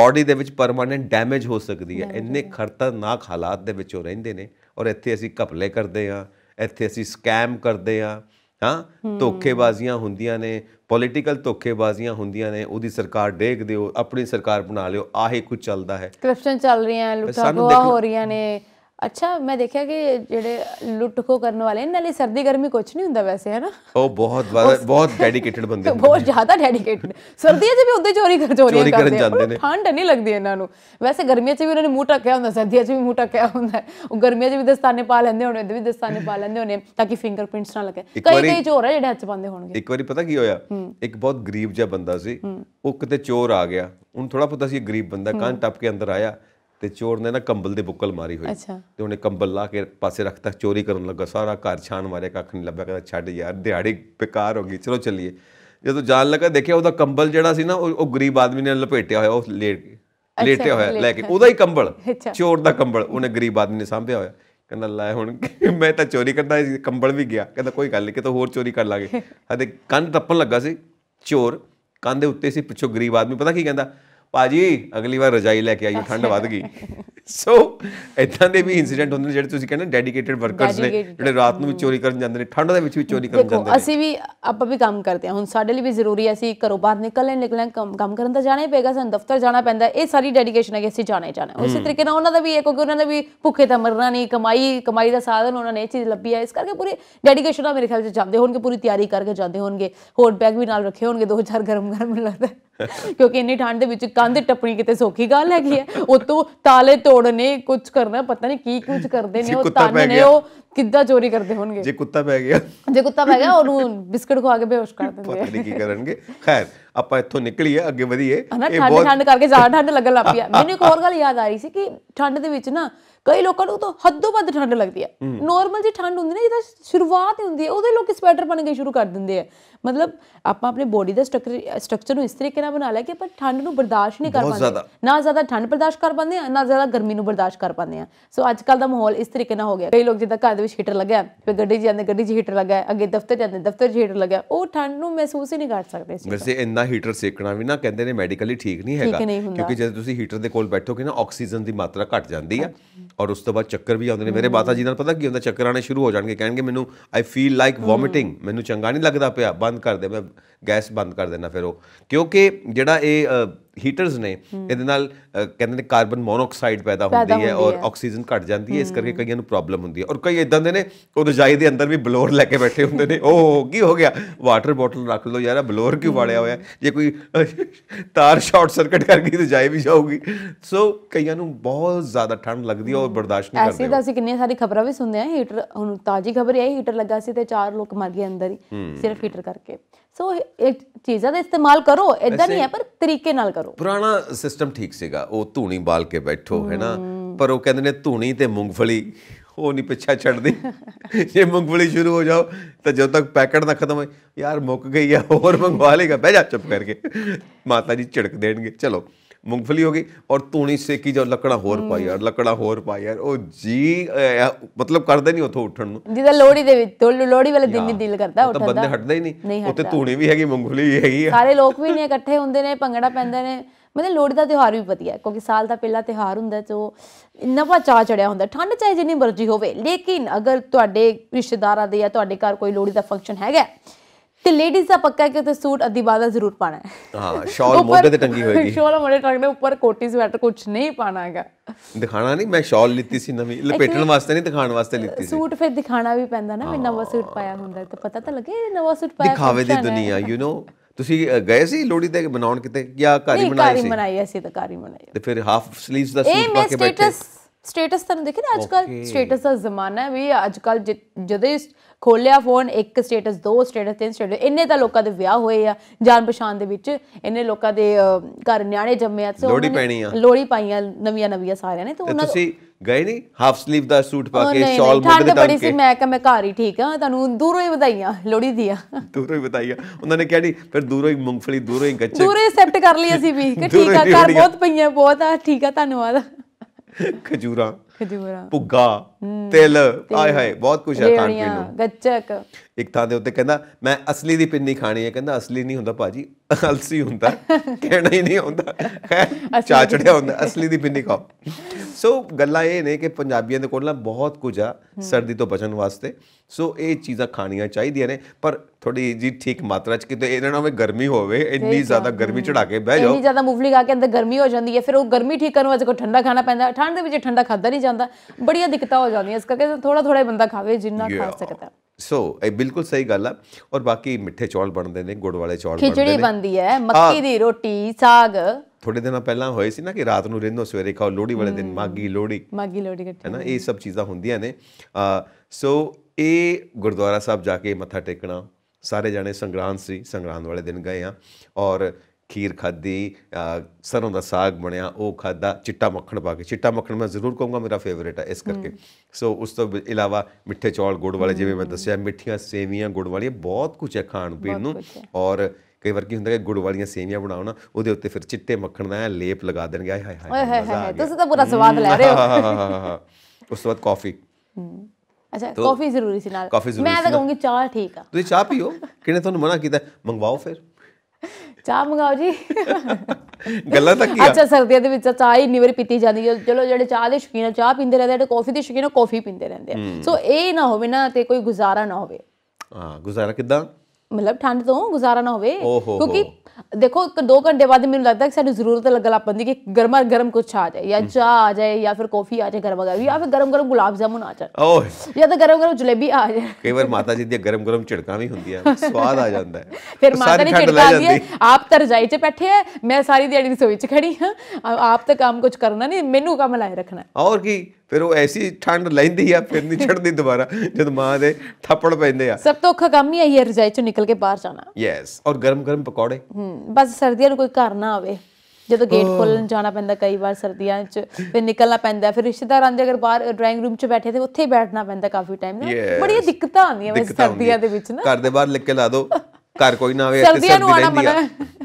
Speaker 2: ਬਾਡੀ ਦੇ ਵਿੱਚ ਪਰਮਾਨੈਂਟ ਡੈਮੇਜ ਹੋ ਸਕਦੀ ਹੈ ਇੰਨੇ ਖਤਰਨਾਕ ਹਾਲਾਤ ਦੇ ਵਿੱਚ ਉਹ ਰਹਿੰਦੇ ਨੇ ਔਰ ਇੱਥੇ ਅਸੀਂ ਘਪਲੇ ਕਰਦੇ ਆ ਇੱਥੇ ਅਸੀਂ ਸਕੈਮ ਕਰਦੇ ਆ ਹਾਂ ਧੋਖੇਬਾਜ਼ੀਆਂ ਹੁੰਦੀਆਂ ਨੇ ਪੋਲੀਟੀਕਲ ਧੋਖੇਬਾਜ਼ੀਆਂ ਹੁੰਦੀਆਂ ਨੇ ਉਹਦੀ ਸਰਕਾਰ ਡੇਗ ਦਿਓ ਆਪਣੀ ਸਰਕਾਰ ਬਣਾ ਲਿਓ ਆਹੇ ਕੁਝ ਚੱਲਦਾ ਹੈ
Speaker 1: ਕ੍ਰਿਪਸ਼ਨ ਚੱਲ ਰਹੀਆਂ ਲੁੱਟਾਂ ਹੋ ਰਹੀਆਂ ਨੇ ਅੱਛਾ ਮੈਂ ਦੇਖਿਆ ਕਿ ਜਿਹੜੇ ਲੁੱਟਖੋ ਕਰਨ ਵਾਲੇ ਇਹਨਾਂ ਲਈ ਸਰਦੀ ਗਰਮੀ ਕੁਝ ਨਹੀਂ ਹੁੰਦਾ ਵੈਸੇ ਹੈ ਨਾ
Speaker 2: ਉਹ ਬਹੁਤ ਬਹੁਤ ਡੈਡੀਕੇਟਡ ਬੰਦੇ ਨੇ
Speaker 1: ਬਹੁਤ ਜ਼ਿਆਦਾ ਡੈਡੀਕੇਟਡ ਸਰਦੀਆਂ 'ਚ ਵੀ ਉਹਦੇ ਚੋਰੀ ਕਰ ਚੋਰੀ ਕਰਨ ਜਾਂਦੇ ਨੇ ਠੰਡ ਨਹੀਂ ਲੱਗਦੀ ਇਹਨਾਂ ਨੂੰ ਵੈਸੇ ਗਰਮੀਆਂ 'ਚ ਵੀ ਉਹਨਾਂ ਨੇ ਮੂੰਹ ਟੱਕਿਆ ਹੁੰਦਾ ਸਰਦੀਆਂ 'ਚ ਵੀ ਮੂੰਹ ਟੱਕਿਆ ਹੁੰਦਾ ਉਹ ਗਰਮੀਆਂ 'ਚ ਵੀ ਦਸਤਾਨੇ ਪਾ ਲੈਂਦੇ ਹੋਣੇ ਉਹਦੇ ਵੀ ਦਸਤਾਨੇ ਪਾ ਲੈਂਦੇ ਹੋਣੇ ਤਾਂ ਕਿ ਫਿੰਗਰਪ੍ਰਿੰਟਸ ਨਾ ਲੱਗੇ ਕਈ ਕਈ ਚੋਰ ਹੈ ਜਿਹੜੇ ਹੱਥ ਪਾਉਂਦੇ ਹੋਣਗੇ
Speaker 2: ਇੱਕ ਵਾਰੀ ਪਤਾ ਕੀ ਹੋਇਆ ਇੱਕ ਬਹੁਤ ਗਰੀਬ ਜਿਹਾ ਬੰਦਾ ਸੀ ਉਹ ਕਿਤੇ ਚੋਰ ਆ ਗਿਆ ਉਹਨੂੰ ਥੋੜਾ ਪਤਾ ਸੀ ਗਰੀਬ ਬੰਦਾ ਕਾਂ ਟੱਪ ਕੇ ਅੰਦਰ ਆਇਆ ਤੇ ਚੋਰ ਨੇ ਨਾ ਕੰਬਲ ਦੇ ਬੁੱਕਲ ਮਾਰੀ ਹੋਈ ਤੇ ਉਹਨੇ ਕੰਬਲ ਲਾ ਕੇ ਪਾਸੇ ਰੱਖਤਾ ਚੋਰੀ ਕਰਨ ਲੱਗਾ ਸਾਰਾ ਘਰ ਛਾਣ ਮਾਰੇ ਕੱਖ ਨਹੀਂ ਲੱਭਿਆ ਕਹਿੰਦਾ ਛੱਡ ਯਾਰ ਦਿਹਾੜੀ ਬੇਕਾਰ ਹੋ ਗਈ ਚਲੋ ਚੱਲੀਏ ਜਦੋਂ ਜਾਣ ਲੱਗਾ ਦੇਖਿਆ ਉਹਦਾ ਕੰਬਲ ਜਿਹੜਾ ਸੀ ਨਾ ਉਹ ਗਰੀਬ ਆਦਮੀ ਨੇ ਲਪੇਟਿਆ ਹੋਇਆ ਉਹ ਲੇਟ
Speaker 1: ਲੇਟਿਆ ਹੋਇਆ ਲੈ ਕੇ ਉਹਦਾ ਹੀ ਕੰਬਲ
Speaker 2: ਚੋਰ ਦਾ ਕੰਬਲ ਉਹਨੇ ਗਰੀਬ ਆਦਮੀ ਨੇ ਸਾਂਭਿਆ ਹੋਇਆ ਕਹਿੰਦਾ ਲੈ ਹੁਣ ਮੈਂ ਤਾਂ ਚੋਰੀ ਕਰਦਾ ਸੀ ਕੰਬਲ ਵੀ ਗਿਆ ਕਹਿੰਦਾ ਕੋਈ ਗੱਲ ਨਹੀਂ ਕਿਤੇ ਹੋਰ ਚੋਰੀ ਕਰ ਲਾਗੇ ਹਦੇ ਕੰਨ ਟੱਪਣ ਲੱਗਾ ਸੀ ਚੋਰ ਕੰਨ ਦੇ ਉੱਤੇ ਸੀ ਪਿੱਛੋਂ ਗਰੀਬ ਆਦਮੀ ਪਤਾ ਕੀ ਕਹਿੰਦਾ ਭਾਜੀ ਅਗਲੀ ਵਾਰ ਰਜਾਈ ਲੈ ਕੇ ਆਈਓ ਠੰਡ ਵੱਧ ਗਈ ਸੋ ਇਦਾਂ ਦੇ ਵੀ ਇਨਸੀਡੈਂਟ ਹੁੰਦੇ ਨੇ ਜਿਹੜੇ ਤੁਸੀਂ ਕਹਿੰਦੇ ਡੈਡੀਕੇਟਿਡ ਵਰਕਰਸ ਨੇ ਜਿਹੜੇ ਰਾਤ ਨੂੰ ਵੀ ਚੋਰੀ ਕਰਨ ਜਾਂਦੇ ਨੇ ਠੰਡ ਦੇ ਵਿੱਚ ਵੀ ਚੋਰੀ ਕਰਨ ਜਾਂਦੇ ਨੇ ਅਸੀਂ
Speaker 1: ਵੀ ਆਪਾਂ ਵੀ ਕੰਮ ਕਰਦੇ ਹਾਂ ਹੁਣ ਸਾਡੇ ਲਈ ਵੀ ਜ਼ਰੂਰੀ ਹੈ ਅਸੀਂ ਘਰੋਂ ਬਾਹਰ ਨਿਕਲਣ ਨਿਕਲਣ ਕੰਮ ਕਰਨ ਤਾਂ ਜਾਣਾ ਹੀ ਪਏਗਾ ਸਾਨੂੰ ਦਫ਼ਤਰ ਜਾਣਾ ਪੈਂਦਾ ਇਹ ਸਾਰੀ ਡੈਡੀਕੇਸ਼ਨ ਹੈ ਕਿ ਅਸੀਂ ਜਾਣਾ ਹੀ ਜਾਣਾ ਉਸੇ ਤਰੀਕੇ ਨਾਲ ਉਹਨਾਂ ਦਾ ਵੀ ਹੈ ਕਿ ਉਹਨਾਂ ਦਾ ਵੀ ਭੁੱਖੇ ਤਾਂ ਮਰਨਾ ਨਹੀਂ ਕਮਾਈ ਕਮਾਈ ਦਾ ਸਾਧਨ ਉਹਨਾਂ ਨੇ ਇਹ ਚੀਜ਼ ਲੱਭੀ ਹੈ ਇਸ ਕਰਕੇ ਪੂਰੀ ਡੈਡੀਕੇਸ਼ਨ ਨਾਲ ਮੇਰੇ ਖਿਆਲ 'ਚ ਜਾਂਦੇ ਹੋਣਗੇ ਪੂਰੀ ਤਿਆਰੀ ਕਰਕੇ ਜਾਂਦੇ ਹੋਣਗੇ ਹੋਟ ਬੈਗ ਵੀ ਨਾਲ ਰੱਖੇ ਹੋਣਗੇ 2000 ਗਰਮ ਗਰਮ ਲੱਗਦਾ ਕਿਉਂਕਿ ਇੰਨੀ ਠੰਡ ਦੇ ਵਿੱਚ ਕੰਧ ਟੱਪਣੀ ਕਿਤੇ ਸੌਖੀ ਗੱਲ ਹੈਗੀ ਹੈ ਉਤੋਂ ਤਾਲੇ ਤੋੜ ਨੇ ਕੁਝ ਕਰਨਾ ਪਤਾ ਨਹੀਂ ਕੀ ਕੁਝ ਕਰਦੇ ਨੇ ਉਹ ਤਾਨੇ ਨੇ ਉਹ ਕਿੱਦਾਂ ਚੋਰੀ ਕਰਦੇ ਹੋਣਗੇ ਜੇ ਕੁੱਤਾ ਪੈ ਗਿਆ ਜੇ ਕੁੱਤਾ ਪੈ ਗਿਆ ਉਹਨੂੰ ਬਿਸਕਟ ਖਵਾ ਕੇ ਬੇਹੋਸ਼ ਕਰ ਦਿੰਦੇ ਪਤਾ ਨਹੀਂ
Speaker 2: ਕੀ ਕਰਨਗੇ ਖੈਰ ਆਪਾਂ ਇੱਥੋਂ ਨਿਕਲੀਏ ਅੱਗੇ ਵਧੀਏ ਇਹ ਬਹੁਤ ਠੰਡ ਕਰਕੇ
Speaker 1: ਜ਼ਿਆਦਾ ਠੰਡ ਲੱਗਣ ਲੱਗ ਪਈ ਆ ਮੈਨੂੰ ਇੱਕ ਹੋਰ ਗੱਲ ਯਾਦ ਆ ਰਹੀ ਸੀ ਕਿ ਠੰਡ ਦੇ ਵਿੱਚ ਨਾ ਕਈ ਲੋਕਾਂ ਨੂੰ ਤਾਂ ਹੱਦੋਂ ਵੱਧ ਠੰਡ ਲੱਗਦੀ ਹੈ ਨੋਰਮਲ ਜੀ ਠੰਡ ਹੁੰਦੀ ਨਾ ਜਿਹਦਾ ਸ਼ੁਰੂਆਤ ਹੀ ਹੁੰਦੀ ਹੈ ਉਹਦੇ ਲੋਕ ਸਵੈਟਰ ਪਾਣੇ ਕੇ ਸ਼ੁਰੂ ਕਰ ਦਿੰਦੇ ਆ ਮਤਲਬ ਆਪਾਂ ਆਪਣੇ ਬੋਡੀ ਦਾ ਸਟਰਕਚਰ ਨੂੰ ਇਸ ਤਰੀਕੇ ਨਾਲ ਬਣਾ ਲਿਆ ਕਿ ਆਪਾਂ ਠੰਡ ਨੂੰ ਬਰਦਾਸ਼ਤ ਨਹੀਂ ਕਰ ਪਾਉਂਦੇ ਨਾ ਜ਼ਿਆਦਾ ਠੰਡ ਬਰਦਾਸ਼ਤ ਕਰ ਪਾਉਂਦੇ ਆ ਨਾ ਜ਼ਿਆਦਾ ਗਰਮੀ ਨੂੰ ਬਰਦਾਸ਼ਤ ਕਰ ਪਾਉਂਦੇ ਆ ਸੋ ਅੱਜ ਕੱਲ ਦਾ ਮਾਹੌਲ ਇਸ ਤਰੀਕੇ ਨਾਲ ਹੋ ਗਿਆ ਕਈ ਲੋਕ ਜਿੱਦਾਂ ਘਰ ਦੇ ਵਿੱਚ ਹੀਟਰ ਲੱਗਿਆ ਫਿਰ ਗੱਡੀ 'ਚ ਜਾਂਦੇ ਗੱਡੀ 'ਚ ਹੀਟਰ ਲੱਗਿਆ ਅੱਗੇ ਦਫ਼ਤਰ ਜਾਂਦੇ ਦਫ਼ਤਰ 'ਚ ਹੀਟਰ ਲੱਗਿਆ ਉਹ ਠੰਡ ਨੂੰ ਮਹਿਸੂਸ ਹੀ ਨਹੀਂ ਕਰ ਸਕਦੇ
Speaker 2: ਵੈਸੇ ਇੰਨਾ ਹੀਟਰ ਸੇਕਣਾ ਵੀ ਨਾ ਕਹਿੰਦੇ ਨੇ ਮੈਡੀਕਲੀ ਠੀਕ ਨਹੀਂ ਹੈਗਾ ਕਿਉਂਕਿ ਜਦ ਤੁਸੀਂ ਹੀਟਰ ਦੇ ਕੋਲ ਬੈਠੋਗੇ ਨਾ ਆਕਸੀਜਨ ਦੀ ਮਾਤਰਾ ਘਟ ਜਾਂਦੀ ਆ ਔਰ ਉਸ ਤੋਂ ਬਾਅਦ ਚੱਕਰ ਵੀ ਆਉਂਦੇ ਨੇ ਮੇਰੇ ਮਾਤਾ ਜੀ ਨਾਲ ਪਤਾ ਕੀ ਹੁੰਦਾ ਚੱਕਰ ਆਣੇ ਸ਼ੁਰੂ ਹੋ ਜਾਣਗੇ ਕਹਿਣਗੇ ਮੈਨੂੰ ਆਈ ਫੀਲ ਲਾਈਕ ਵੋਮਿਟਿੰਗ ਮੈਨੂੰ ਚੰਗਾ ਨਹੀਂ ਲੱਗਦਾ ਪਿਆ ਬੰਦ ਕਰ ਦੇ ਮੈਂ ਗੈਸ ਬੰਦ ਕਰ ਦੇਣਾ ਫਿਰ ਉਹ ਕਿਉਂਕਿ ਜਿਹੜਾ ਇਹ ਹੀਟਰਸ ਨੇ ਇਹਦੇ ਨਾਲ ਕਹਿੰਦੇ ਨੇ ਕਾਰਬਨ ਮੋਨੋਆਕਸਾਈਡ ਪੈਦਾ ਹੁੰਦੀ ਹੈ ਔਰ ਆਕਸੀਜਨ ਘਟ ਜਾਂਦੀ ਹੈ ਇਸ ਕਰਕੇ ਕਈਆਂ ਨੂੰ ਪ੍ਰੋਬਲਮ ਹੁੰਦੀ ਹੈ ਔਰ ਕਈ ਇਦਾਂ ਦੇ ਨੇ ਉਹ ਰਜਾਈ ਦੇ ਅੰਦਰ ਵੀ ਬਲੋਰ ਲੈ ਕੇ ਬੈਠੇ ਹੁੰਦੇ ਨੇ ਉਹ ਕੀ ਹੋ ਗਿਆ ਵਾਟਰ ਬੋਟਲ ਰੱਖ ਲਓ ਯਾਰ ਬਲੋਰ ਕਿਉਂ ਵਾੜਿਆ ਹੋਇਆ ਜੇ ਕੋਈ ਤਾਰ ਸ਼ਾਰਟ ਸਰਕਟ ਕਰ ਗਈ ਤੇ ਜਾਈ ਵੀ ਜਾਊਗੀ ਸੋ ਕਈਆਂ ਨੂੰ ਬਹੁਤ ਜ਼ਿਆਦਾ ਠੰਡ ਲੱਗਦੀ ਹੈ ਔਰ ਬਰਦਾਸ਼ਤ ਨਹੀਂ ਕਰਦੇ ਐਸੀ ਤਾਂ ਅਸੀਂ
Speaker 1: ਕਿੰਨੀਆਂ ਸਾਰੀ ਖਬਰਾਂ ਵੀ ਸੁਣਦੇ ਆ ਹੀਟਰ ਹੁਣ ਤਾਜੀ ਖਬਰ ਇਹ ਹੀਟਰ ਲੱਗਾ ਸੀ ਤੇ ਚਾਰ ਲੋਕ ਮਰ ਗਏ ਅੰਦਰ ਹੀ ਸਿਰਫ ਹੀਟਰ ਕਰਕੇ ਸੋ ਇਹ ਚੀਜ਼ਾਂ ਦਾ ਇਸਤੇਮਾਲ ਕਰੋ ਇਦਾਂ ਨਹੀਂ ਹੈ ਪਰ ਤਰੀਕੇ ਨਾਲ
Speaker 2: ਕਰੋ ਪੁਰਾਣਾ ਸਿਸਟਮ ਠੀਕ ਸੀਗਾ ਉਹ ਧੂਣੀ ਬਾਲ ਕੇ ਬੈਠੋ ਹੈਨਾ ਪਰ ਉਹ ਕਹਿੰਦੇ ਨੇ ਧੂਣੀ ਤੇ ਮੂੰਗਫਲੀ ਉਹ ਨਹੀਂ ਪਿੱਛਾ ਛੱਡਦੀ ਜੇ ਮੂੰਗਫਲੀ ਸ਼ੁਰੂ ਹੋ ਜਾਓ ਤਾਂ ਜਦੋਂ ਤੱਕ ਪੈਕਟ ਨਾ ਖਤਮ ਹੋਏ ਯਾਰ ਮੁੱਕ ਗਈ ਆ ਹੋਰ ਮੰਗਵਾ ਲੇਗਾ ਬਹਿ ਜਾ ਚੁੱਪ ਕਰਕੇ ਮਾਤਾ ਜੀ ਝਿੜਕ ਦੇਣਗੇ ਚਲੋ ਮੂੰਗਫਲੀ ਹੋ ਗਈ ਔਰ ਧੂਣੀ ਸੇਕੀ ਜਾਂ ਲੱਕੜਾ ਹੋਰ ਪਾਈ ਯਾਰ ਲੱਕੜਾ ਹੋਰ ਪਾਈ ਯਾਰ ਉਹ ਜੀ ਮਤਲਬ ਕਰਦੇ ਨਹੀਂ ਉਥੋਂ ਉੱਠਣ ਨੂੰ
Speaker 1: ਜਿਹਦਾ ਲੋੜੀ ਦੇ ਵਿੱਚ ਲੋੜੀ ਵਾਲੇ ਦਿਨ ਨਹੀਂ ਦਿਲ ਕਰਦਾ ਉੱਠਣ ਦਾ ਬੰਦੇ ਹਟਦਾ ਹੀ ਨਹੀਂ ਉੱਥੇ ਧੂਣੀ
Speaker 2: ਵੀ ਹੈਗੀ ਮੂੰਗਫਲੀ ਵੀ ਹੈਗੀ ਸਾਰੇ
Speaker 1: ਲੋਕ ਵੀ ਨਹੀਂ ਇਕੱਠੇ ਹੁੰਦੇ ਨੇ ਭੰਗੜਾ ਪੈਂਦੇ ਨੇ ਮੈਨੂੰ ਲੋੜੀ ਦਾ ਤਿਉਹਾਰ ਵੀ ਵਧੀਆ ਕਿਉਂਕਿ ਸਾਲ ਦਾ ਪਹਿਲਾ ਤਿਉਹਾਰ ਹੁੰਦਾ ਜੋ ਇੰਨਾ ਪਾ ਚਾ ਚੜਿਆ ਹੁੰਦਾ ਠੰਡ ਚਾਹੇ ਜਿੰਨੀ ਮਰਜ਼ੀ ਹੋਵੇ ਲੇਕਿਨ ਅਗਰ ਤੁਹਾਡੇ ਰਿਸ਼ਤੇਦਾਰਾਂ ਦੇ ਜਾਂ ਤੁਹਾਡੇ ਘਰ ਕੋਈ ਲੋੜੀ ਦਾ ਫੰਕਸ਼ਨ ਹੈਗਾ ਤੇ ਲੇਡੀਜ਼ ਦਾ ਪੱਕਾ ਕਿ ਤੇ ਸੂਟ ਅੱਧੀ ਬਾਦਾ ਜ਼ਰੂਰ ਪਾਣਾ ਹੈ
Speaker 2: ਹਾਂ ਸ਼ਾਲ ਮੋਢੇ ਤੇ ਟੰਗੀ ਹੋਏਗੀ ਸ਼ਾਲ
Speaker 1: ਮੋਢੇ ਟੰਗੀ ਮੈਂ ਉੱਪਰ ਕੋਟੀ ਸਵੈਟਰ ਕੁਝ ਨਹੀਂ ਪਾਣਾ ਹੈਗਾ
Speaker 2: ਦਿਖਾਣਾ ਨਹੀਂ ਮੈਂ ਸ਼ਾਲ ਲਿੱਤੀ ਸੀ ਨਵੀਂ ਲਪੇਟਣ ਵਾਸਤੇ ਨਹੀਂ ਦਿਖਾਣ ਵਾਸਤੇ ਲਿੱਤੀ ਸੀ
Speaker 1: ਸੂਟ ਫਿਰ ਦਿਖਾਣਾ ਵੀ ਪੈਂਦਾ ਨਾ ਮੈਂ ਨਵਾਂ ਸੂਟ ਪਾਇਆ ਹੁੰਦਾ ਤੇ ਪਤਾ ਤਾਂ ਲੱਗੇ ਨਵਾਂ ਸੂਟ ਪਾਇਆ ਦਿਖਾਵੇ ਦੀ ਦੁਨੀਆ
Speaker 2: ਯੂ نو ਤੁਸੀਂ ਗਏ ਸੀ ਲੋੜੀ ਤੇ ਬਣਾਉਣ ਕਿਤੇ ਜਾਂ ਘਰ ਬਣਾਈ ਸੀ ਨਹੀਂ ਬਣਾਈ
Speaker 1: ਸੀ ਤਾਂ ਘਰ ਬਣਾਈ
Speaker 2: ਤੇ ਫਿਰ ਹਾਫ ਸਲੀਵਸ ਦਾ ਸੂਟ ਪਾ ਕੇ ਬੈਠੇ
Speaker 1: ਸਟੇਟਸ ਤੁਹਾਨੂੰ ਦੇਖਿਆ ਨਾ ਅੱਜ ਕੱਲ ਸਟੇਟਸ ਦਾ ਜ਼ਮਾਨਾ ਹੈ ਵੀ ਅੱਜ ਕੱਲ ਜਦੋਂ ਖੋਲਿਆ ਫੋਨ ਇੱਕ ਸਟੇਟਸ ਦੋ ਸਟੇਟਸ ਤਿੰਨ ਸਟੇਟਸ ਇੰਨੇ ਤਾਂ ਲੋਕਾਂ ਦੇ ਵਿਆਹ ਹੋਏ ਆ ਜਾਣ ਪਛਾਣ ਦੇ ਵਿੱਚ ਇੰਨੇ ਲੋਕਾਂ ਦੇ ਘਰ ਨਿਆਣੇ ਜੰਮੇ ਆ ਤੇ ਲੋੜੀ ਲੋੜੀ ਪਾਈਆਂ ਨਵੀਆਂ ਨਵੀਆਂ ਸਾਰਿਆਂ ਨੇ ਤੇ ਉਹਨਾਂ ਤੁਸੀਂ
Speaker 2: ਗਏ ਨਹੀਂ ਹਾਫ ਸਲੀਵ ਦਾ ਸੂਟ ਪਾ ਕੇ ਸ਼ਾਲ ਮੁੱਢ ਦੇ ਤਾਂ ਬੜੀ ਸੀ ਮੈਂ
Speaker 1: ਕਿ ਮੈਂ ਘਰ ਹੀ ਠੀਕ ਆ ਤੁਹਾਨੂੰ ਦੂਰੋਂ ਹੀ ਵਧਾਈਆਂ ਲੋੜੀ ਦੀਆਂ
Speaker 2: ਦੂਰੋਂ ਹੀ ਵਧਾਈਆਂ ਉਹਨਾਂ ਨੇ ਕਿਹਾ ਨਹੀਂ ਫਿਰ ਦੂਰੋਂ ਹੀ ਮੂੰਗਫਲੀ ਦੂਰੋਂ ਹੀ ਗੱਚੇ ਦੂਰੋਂ
Speaker 1: ਹੀ ਸੈਪਟ ਕਰ ਲਈ ਅਸੀਂ ਵੀ ਕਿ ਠੀਕ ਆ ਘਰ ਬਹੁਤ ਪਈਆਂ ਬਹੁਤ ਆ ਠੀਕ ਆ ਧੰਨਵਾਦ
Speaker 2: ਖਜੂਰਾ ਖਜੂਰਾ ਪੁੱਗਾ ਤਿਲ ਆਏ ਹਾਏ ਬਹੁਤ ਕੁਝ ਹੈ ਖਾਣ ਪੀਣ ਨੂੰ ਗੱਚਕ ਇੱਕ ਥਾਂ ਦੇ ਉੱਤੇ ਕਹਿੰਦਾ ਮੈਂ ਅਸਲੀ ਦੀ ਪਿੰਨੀ ਖਾਣੀ ਹੈ ਕਹਿੰਦਾ ਅਸਲੀ ਨਹੀਂ ਹੁੰਦਾ ਭਾਜੀ ਅਲਸੀ ਹੁੰਦਾ ਕਹਿਣਾ ਹੀ ਨਹੀਂ ਹੁੰਦਾ ਚਾਚੜਿਆ ਹੁੰਦਾ ਅਸਲੀ ਦੀ ਪਿੰਨੀ ਖਾਓ ਸੋ ਗੱਲਾਂ ਇਹ ਨੇ ਕਿ ਪੰਜਾਬੀਆਂ ਦੇ ਕੋਲ ਨਾ ਬਹੁਤ ਕੁਝ ਆ ਸਰਦੀ ਤੋਂ ਬਚਣ ਵਾਸਤੇ ਸੋ ਇਹ ਚੀਜ਼ਾਂ ਖਾਣੀਆਂ ਚਾਹੀਦੀਆਂ ਨੇ ਪਰ ਥੋੜੀ ਜੀ ਠੀਕ ਮਾਤਰਾ ਚ ਕਿਤੇ ਇਹਨਾਂ ਨਾਲ ਗਰਮੀ ਹੋਵੇ ਇੰਨੀ ਜ਼ਿਆਦਾ ਗਰਮੀ ਚੜਾ ਕੇ ਬਹਿ ਜਾਓ ਇੰਨੀ ਜ਼ਿਆਦਾ
Speaker 1: ਮੂਫਲੀ ਖਾ ਕੇ ਅੰਦਰ ਗਰਮੀ ਹੋ ਜਾਂਦੀ ਹੈ ਫਿਰ ਉਹ ਗਰਮੀ ਠੀਕ ਕਰਨ ਵਾਸਤੇ ਕੋ ਠੰਡਾ ਖਾਣਾ ਪੈਂਦਾ ਠੰਡ ਦੇ ਵਿੱਚ ਠੰਡਾ ਖਾਦਾ ਨਹੀਂ ਜਾਂਦਾ ਬੜੀਆਂ ਦਿੱਕਤਾਂ ਹੋ ਜਾਂਦੀਆਂ ਇਸ ਕਰਕੇ ਥੋੜਾ ਥੋੜਾ ਬੰਦਾ ਖਾਵੇ ਜਿੰਨਾ ਖਾ ਸਕਦਾ
Speaker 2: ਸੋ ਇਹ ਬਿਲਕੁਲ ਸਹੀ ਗੱਲ ਆ ਔਰ ਬਾਕੀ ਮਿੱਠੇ ਚੌਲ ਬਣਦੇ ਨੇ ਗੁੜ ਵਾਲੇ ਚੌਲ ਬਣਦੇ ਨੇ ਖਿਚੜੀ ਬਣਦੀ
Speaker 1: ਹੈ ਮੱਕੀ ਦੀ ਰੋਟੀ ਸਾਗ
Speaker 2: ਥੋੜੇ ਦਿਨਾਂ ਪਹਿਲਾਂ ਹੋਏ ਸੀ ਨਾ ਕਿ ਰਾਤ ਨੂੰ ਰਿੰਦੋ ਸਵੇਰੇ ਖਾਓ ਲੋੜੀ ਵਾਲੇ ਦਿਨ ਮਾਗੀ ਲੋੜੀ
Speaker 1: ਮਾਗੀ ਲੋੜੀ ਇਕੱਠੀ ਹੈ ਨਾ ਇਹ
Speaker 2: ਸਭ ਚੀਜ਼ਾਂ ਹੁੰਦੀਆਂ ਨੇ ਸੋ ਇਹ ਗੁਰਦੁਆਰਾ ਸਾਹਿਬ ਜਾ ਕੇ ਮੱਥਾ ਟੇਕਣਾ ਸਾਰੇ ਜਾਣੇ ਸੰਗਰਾਂਦ ਸੀ ਸੰਗਰਾਂਦ ਵਾਲੇ ਦਿਨ ਗਏ ਆ ਔਰ ਖੀਰ ਖਾਦੀ ਸਰੋਂ ਦਾ ਸਾਗ ਬਣਿਆ ਉਹ ਖਾਦਾ ਚਿੱਟਾ ਮੱਖਣ ਪਾ ਕੇ ਚਿੱਟਾ ਮੱਖਣ ਮੈਂ ਜ਼ਰੂਰ ਕਹੂੰਗਾ ਮੇਰਾ ਫੇਵਰੇਟ ਹੈ ਇਸ ਕਰਕੇ ਸੋ ਉਸ ਤੋਂ ਇਲਾਵਾ ਮਿੱਠੇ ਚੌਲ ਗੁੜ ਵਾਲੇ ਜਿਵੇਂ ਮੈਂ ਦੱਸਿਆ ਮਿੱਠੀਆਂ ਸੇਵੀਆਂ ਗੁੜ ਵਾਲੀਆਂ ਬਹੁਤ ਕੁਝ ਹੈ ਖਾਣ ਪੀਣ ਨੂੰ ਔਰ ਕਈ ਵਾਰ ਕੀ ਹੁੰਦਾ ਕਿ ਗੁੜ ਵਾਲੀਆਂ ਸੇਵੀਆਂ ਬਣਾਓ ਨਾ ਉਹਦੇ ਉੱਤੇ ਫਿਰ ਚਿੱਟੇ ਮੱਖਣ ਦਾ ਲੇਪ ਲਗਾ ਦੇਣਗੇ ਹਾਏ ਹਾਏ ਹਾਏ ਮਜ਼ਾ ਆ ਗਿਆ ਤੁਸੀਂ ਤਾਂ ਪੂਰਾ ਸਵਾਦ ਲੈ ਰਹੇ ਹੋ ਉਸ ਤੋਂ ਬਾਅਦ ਕਾਫੀ
Speaker 1: ਅੱਛਾ ਕਾਫੀ ਜ਼ਰੂਰੀ ਸੀ ਨਾਲ ਮੈਂ ਤਾਂ ਕਹੂੰਗੀ ਚਾਹ ਠੀਕ ਆ
Speaker 2: ਤੁਸੀਂ ਚਾਹ ਪੀਓ ਕਿਹਨੇ ਤੁਹਾਨੂੰ ਮਨਾ ਕੀਤਾ ਮੰਗਵਾਓ ਫਿਰ
Speaker 1: ਚਾਹ ਮੰਗਾਓ ਜੀ
Speaker 2: ਗੱਲਾਂ ਤਾਂ ਕੀ ਆ ਅੱਛਾ
Speaker 1: ਸਰਦੀਆਂ ਦੇ ਵਿੱਚ ਚਾਹ ਹੀ ਨਹੀਂ ਵਾਰੀ ਪੀਤੀ ਜਾਂਦੀ ਹੈ ਚਲੋ ਜਿਹੜੇ ਚਾਹ ਦੇ ਸ਼ੌਕੀਨ ਚਾਹ ਪੀਂਦੇ ਰਹਿੰਦੇ ਆ ਕਾਫੀ ਦੇ ਸ਼ੌਕੀਨ ਕਾਫੀ ਪੀਂਦੇ ਰਹਿੰਦੇ ਆ ਸੋ ਇਹ ਨਾ ਹੋਵੇ ਨਾ ਤੇ ਕੋਈ ਗੁਜ਼ਾਰਾ ਨਾ ਹੋਵੇ
Speaker 2: ਹਾਂ ਗੁਜ਼ਾਰਾ ਕਿਦਾਂ
Speaker 1: ਮਤਲਬ ਠੰਡ ਤੋਂ ਗੁਜ਼ਾਰਾ ਨਾ ਹੋਵੇ ਕਿਉਂਕਿ ਦੇਖੋ ਇੱਕ ਦੋ ਘੰਟੇ ਬਾਅਦ ਮੈਨੂੰ ਲੱਗਦਾ ਕਿ ਸਾਨੂੰ ਜ਼ਰੂਰਤ ਲੱਗਲਾ ਪੰਦੀ ਕਿ ਗਰਮਾ ਗਰਮ ਕੁਝ ਆ ਜਾਏ ਜਾਂ ਚਾਹ ਆ ਜਾਏ ਜਾਂ ਫਿਰ ਕਾਫੀ ਆ ਜਾਏ ਗਰਮਾ ਗਰਮ ਜਾਂ ਫਿਰ ਗਰਮ ਗਰਮ ਗੁਲਾਬ ਜਾਮੁਨ ਆ ਜਾਏ ਓਏ ਜਾਂ ਤਾਂ ਗਰਮ ਗਰਮ ਜਲੇਬੀ ਆ ਜਾਏ
Speaker 2: ਕਈ ਵਾਰ ਮਾਤਾ ਜੀ ਦੀ ਗਰਮ ਗਰਮ ਝਿੜਕਾਂ ਵੀ ਹੁੰਦੀਆਂ ਸਵਾਦ ਆ ਜਾਂਦਾ ਹੈ ਫਿਰ ਮਾਤਾ ਨੇ ਝਿੜਕਾ ਦੀ
Speaker 1: ਆਪ ਤਰਜਾਈ 'ਚ ਬੈਠੇ ਆ ਮੈਂ ਸਾਰੀ ਦਿਹਾੜੀ ਰਸੋਈ 'ਚ ਖੜੀ ਹਾਂ ਆਪ ਤਾਂ ਕੰਮ ਕੁਝ ਕਰਨਾ ਨਹੀਂ ਮੈਨੂੰ ਕੰਮ ਲਾਇ ਰੱਖਣਾ
Speaker 2: ਔਰ ਕੀ ਫਿਰ ਉਹ ਐਸੀ ਠੰਡ ਲੈਂਦੀ ਆ ਫਿਰ ਨਹੀਂ ਛੱਡਦੀ ਦੁਬਾਰਾ ਜਦ ਮਾਂ ਦੇ ਥੱਪੜ ਪੈਂਦੇ ਆ
Speaker 1: ਸਭ ਤੋਂ ਔਖਾ ਕੰਮ ਹੀ ਆਈ ਹੈ ਰਜਾਈ ਚੋਂ ਨਿਕਲ ਕੇ ਬਾਹਰ ਜਾਣਾ
Speaker 2: ਯੈਸ ਔਰ ਗਰਮ ਗਰਮ ਪਕੌੜੇ
Speaker 1: ਹੂੰ ਬਸ ਸਰਦੀਆਂ ਨੂੰ ਕੋਈ ਘਰ ਨਾ ਆਵੇ ਜਦੋਂ ਗੇਟ ਖੋਲਣ ਜਾਣਾ ਪੈਂਦਾ ਕਈ ਵਾਰ ਸਰਦੀਆਂ 'ਚ ਫਿਰ ਨਿਕਲਣਾ ਪੈਂਦਾ ਫਿਰ ਰਿਸ਼ਤੇਦਾਰ ਆਂਦੇ ਅਗਰ ਬਾਹਰ ਡਰਾਇੰਗ ਰੂਮ 'ਚ ਬੈਠੇ ਤੇ ਉੱਥੇ ਹੀ ਬੈਠਣਾ ਪੈਂਦਾ ਕਾਫੀ ਟਾਈਮ ਨਾ ਬੜੀਆਂ ਦਿੱਕਤਾਂ ਆਉਂਦੀਆਂ ਵੈਸੇ ਸਰਦੀਆਂ ਦੇ ਵਿੱਚ ਨਾ
Speaker 2: ਘਰ ਦੇ ਬਾਹਰ ਲਿਖ ਕੇ ਲਾ ਦਿਓ ਘਰ ਕੋਈ ਨਾ ਆਵੇ ਸਰਦੀਆਂ ਨੂੰ ਆਉਣਾ ਮਨਾ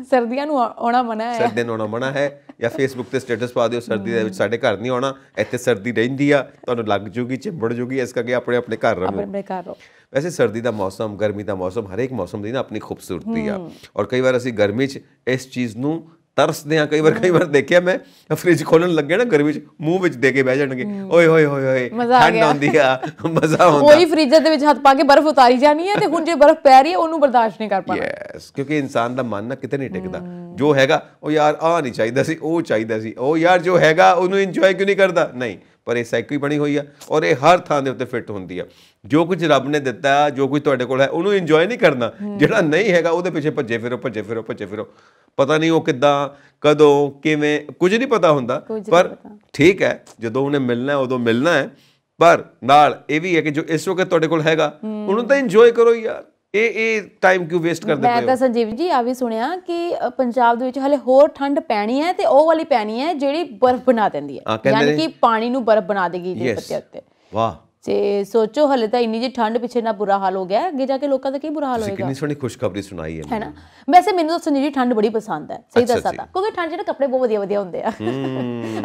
Speaker 1: ਸਰਦੀਆਂ ਨੂੰ ਆਉਣਾ ਮਨਾ ਹੈ ਸਰਦੀਆਂ
Speaker 2: ਨੂੰ ਆਉਣਾ ਮਨਾ ਹੈ ਜਾਂ ਫੇਸਬੁੱਕ ਤੇ ਸਟੇਟਸ ਪਾ ਦਿਓ ਸਰਦੀ ਦੇ ਵਿੱਚ ਸਾਡੇ ਘਰ ਨਹੀਂ ਆਉਣਾ ਇੱਥੇ ਸਰਦੀ ਰਹਿੰਦੀ ਆ ਤੁਹਾਨੂੰ ਲੱਗ ਜੂਗੀ ਚਿੰਬੜ ਜੂਗੀ ਇਸ ਕਰਕੇ ਆਪਣੇ ਆਪਣੇ ਘਰ ਰਹੋ ਆਪਣੇ ਆਪਣੇ ਘਰ ਰਹੋ ਵੈਸੇ ਸਰਦੀ ਦਾ ਮੌਸਮ ਗਰਮੀ ਦਾ ਮੌਸਮ ਹਰੇਕ ਮੌਸਮ ਦੀ ਨਾ ਆਪਣੀ ਖੂਬਸੂਰਤੀ ਆ ਔਰ ਕਈ ਵਾਰ ਅਸੀਂ ਗਰਮੀ 'ਚ ਇਸ ਚੀਜ਼ ਨੂੰ ਤਰਸਦੇ ਆ ਕਈ ਵਾਰ ਕਈ ਵਾਰ ਦੇਖਿਆ ਮੈਂ ਫ੍ਰਿਜ ਖੋਲਣ ਲੱਗੇ ਨਾ ਗਰਮੀ ਚ ਮੂੰਹ ਵਿੱਚ ਦੇ ਕੇ ਬਹਿ ਜਾਣਗੇ ਓਏ ਹੋਏ ਹੋਏ ਹੋਏ ਠੰਡ ਆਉਂਦੀ ਆ ਮਜ਼ਾ ਆਉਂਦਾ ਕੋਈ
Speaker 1: ਫ੍ਰੀਜ਼ਰ ਦੇ ਵਿੱਚ ਹੱਥ ਪਾ ਕੇ ਬਰਫ਼ ਉਤਾਰੀ ਜਾਣੀ ਹੈ ਤੇ ਹੁਣ ਜੇ ਬਰਫ਼ ਪੈ ਰਹੀ ਹੈ ਉਹਨੂੰ ਬਰਦਾਸ਼ਤ ਨਹੀਂ ਕਰ ਪਾਣਾ ਯੈਸ
Speaker 2: ਕਿਉਂਕਿ ਇਨਸਾਨ ਦਾ ਮਨ ਨਾ ਕਿਤੇ ਨਹੀਂ ਟਿਕਦਾ ਜੋ ਹੈਗਾ ਉਹ ਯਾਰ ਆ ਨਹੀਂ ਚਾਹੀਦਾ ਸੀ ਉਹ ਚਾਹੀਦਾ ਸੀ ਉਹ ਯਾਰ ਜੋ ਹੈਗਾ ਉਹਨੂੰ ਇੰਜੋਏ ਕਿਉਂ ਨਹੀਂ ਕਰਦਾ ਨਹੀਂ ਪਰ ਇਹ ਸਾਈਕਲ ਬਣੀ ਹੋਈ ਆ ਔਰ ਇਹ ਹਰ ਥਾਂ ਦੇ ਉੱਤੇ ਫਿੱਟ ਹੁੰਦੀ ਆ ਜੋ ਕੁਝ ਰੱਬ ਨੇ ਦਿੱਤਾ ਜੋ ਕੁਝ ਤੁਹਾਡੇ ਕੋਲ ਹੈ ਉਹਨੂੰ ਇੰਜੋਏ ਨਹੀਂ ਕਰਨਾ ਜਿਹੜਾ ਨਹੀਂ ਹੈਗਾ ਉਹਦੇ ਪਿੱਛੇ ਭੱਜੇ ਫਿਰੋ ਭੱਜੇ ਫਿਰੋ ਭੱਜੇ ਫਿਰੋ ਪਤਾ ਨਹੀਂ ਉਹ ਕਿੱਦਾਂ ਕਦੋਂ ਕਿਵੇਂ ਕੁਝ ਨਹੀਂ ਪਤਾ ਹੁੰਦਾ ਪਰ ਠੀਕ ਹੈ ਜਦੋਂ ਉਹਨੇ ਮਿਲਣਾ ਹੈ ਉਦੋਂ ਮਿਲਣਾ ਹੈ ਪਰ ਨਾਲ ਇਹ ਵੀ ਹੈ ਕਿ ਜੋ ਇਸ ਵਕਤ ਤੁਹਾਡੇ ਕੋਲ ਹੈਗਾ ਉਹਨੂੰ ਤਾਂ ਇੰਜੋਏ ਕਰੋ ਯਾਰ ਇਹ ਇਹ ਟਾਈਮ ਕਿਉਂ ਵੇਸਟ ਕਰਦੇ ਪਏ ਹੋ ਮੈਂ ਤਾਂ
Speaker 1: ਸੰਜੀਵ ਜੀ ਆ ਵੀ ਸੁਣਿਆ ਕਿ ਪੰਜਾਬ ਦੇ ਵਿੱਚ ਹਲੇ ਹੋਰ ਠੰਡ ਪੈਣੀ ਹੈ ਤੇ ਉਹ ਵਾਲੀ ਪੈਣੀ ਹੈ ਜਿਹੜੀ ਬਰਫ਼ ਬਣਾ ਦਿੰਦੀ ਹੈ ਯਾਨੀ ਕਿ ਪਾਣੀ ਨੂੰ ਬਰਫ਼ ਬਣਾ ਦੇਗੀ ਜੀ ਪੱਤੇ ਉੱਤੇ ਵਾਹ ਤੇ ਸੋਚੋ ਹਲੇ ਤਾਂ ਇੰਨੀ ਜੀ ਠੰਡ ਪਿੱਛੇ ਨਾ ਬੁਰਾ ਹਾਲ ਹੋ ਗਿਆ ਅੱਗੇ ਜਾ ਕੇ ਲੋਕਾਂ ਦਾ ਕੀ ਬੁਰਾ ਹਾਲ ਹੋਏਗਾ ਕਿੰਨੀ
Speaker 2: ਸੋਹਣੀ ਖੁਸ਼ਖਬਰੀ ਸੁਣਾਈ ਹੈ ਹੈਨਾ
Speaker 1: ਵੈਸੇ ਮੈਨੂੰ ਤਾਂ ਸੁਣੀ ਜੀ ਠੰਡ ਬੜੀ ਪਸੰਦ ਹੈ ਸਹੀ ਦੱਸਾਂ ਤਾਂ ਕਿਉਂਕਿ ਠੰਡ ਜਿਹੜੇ ਕੱਪੜੇ ਬਹੁਤ ਵਧੀਆ ਵਧੀਆ ਹੁੰਦੇ ਆ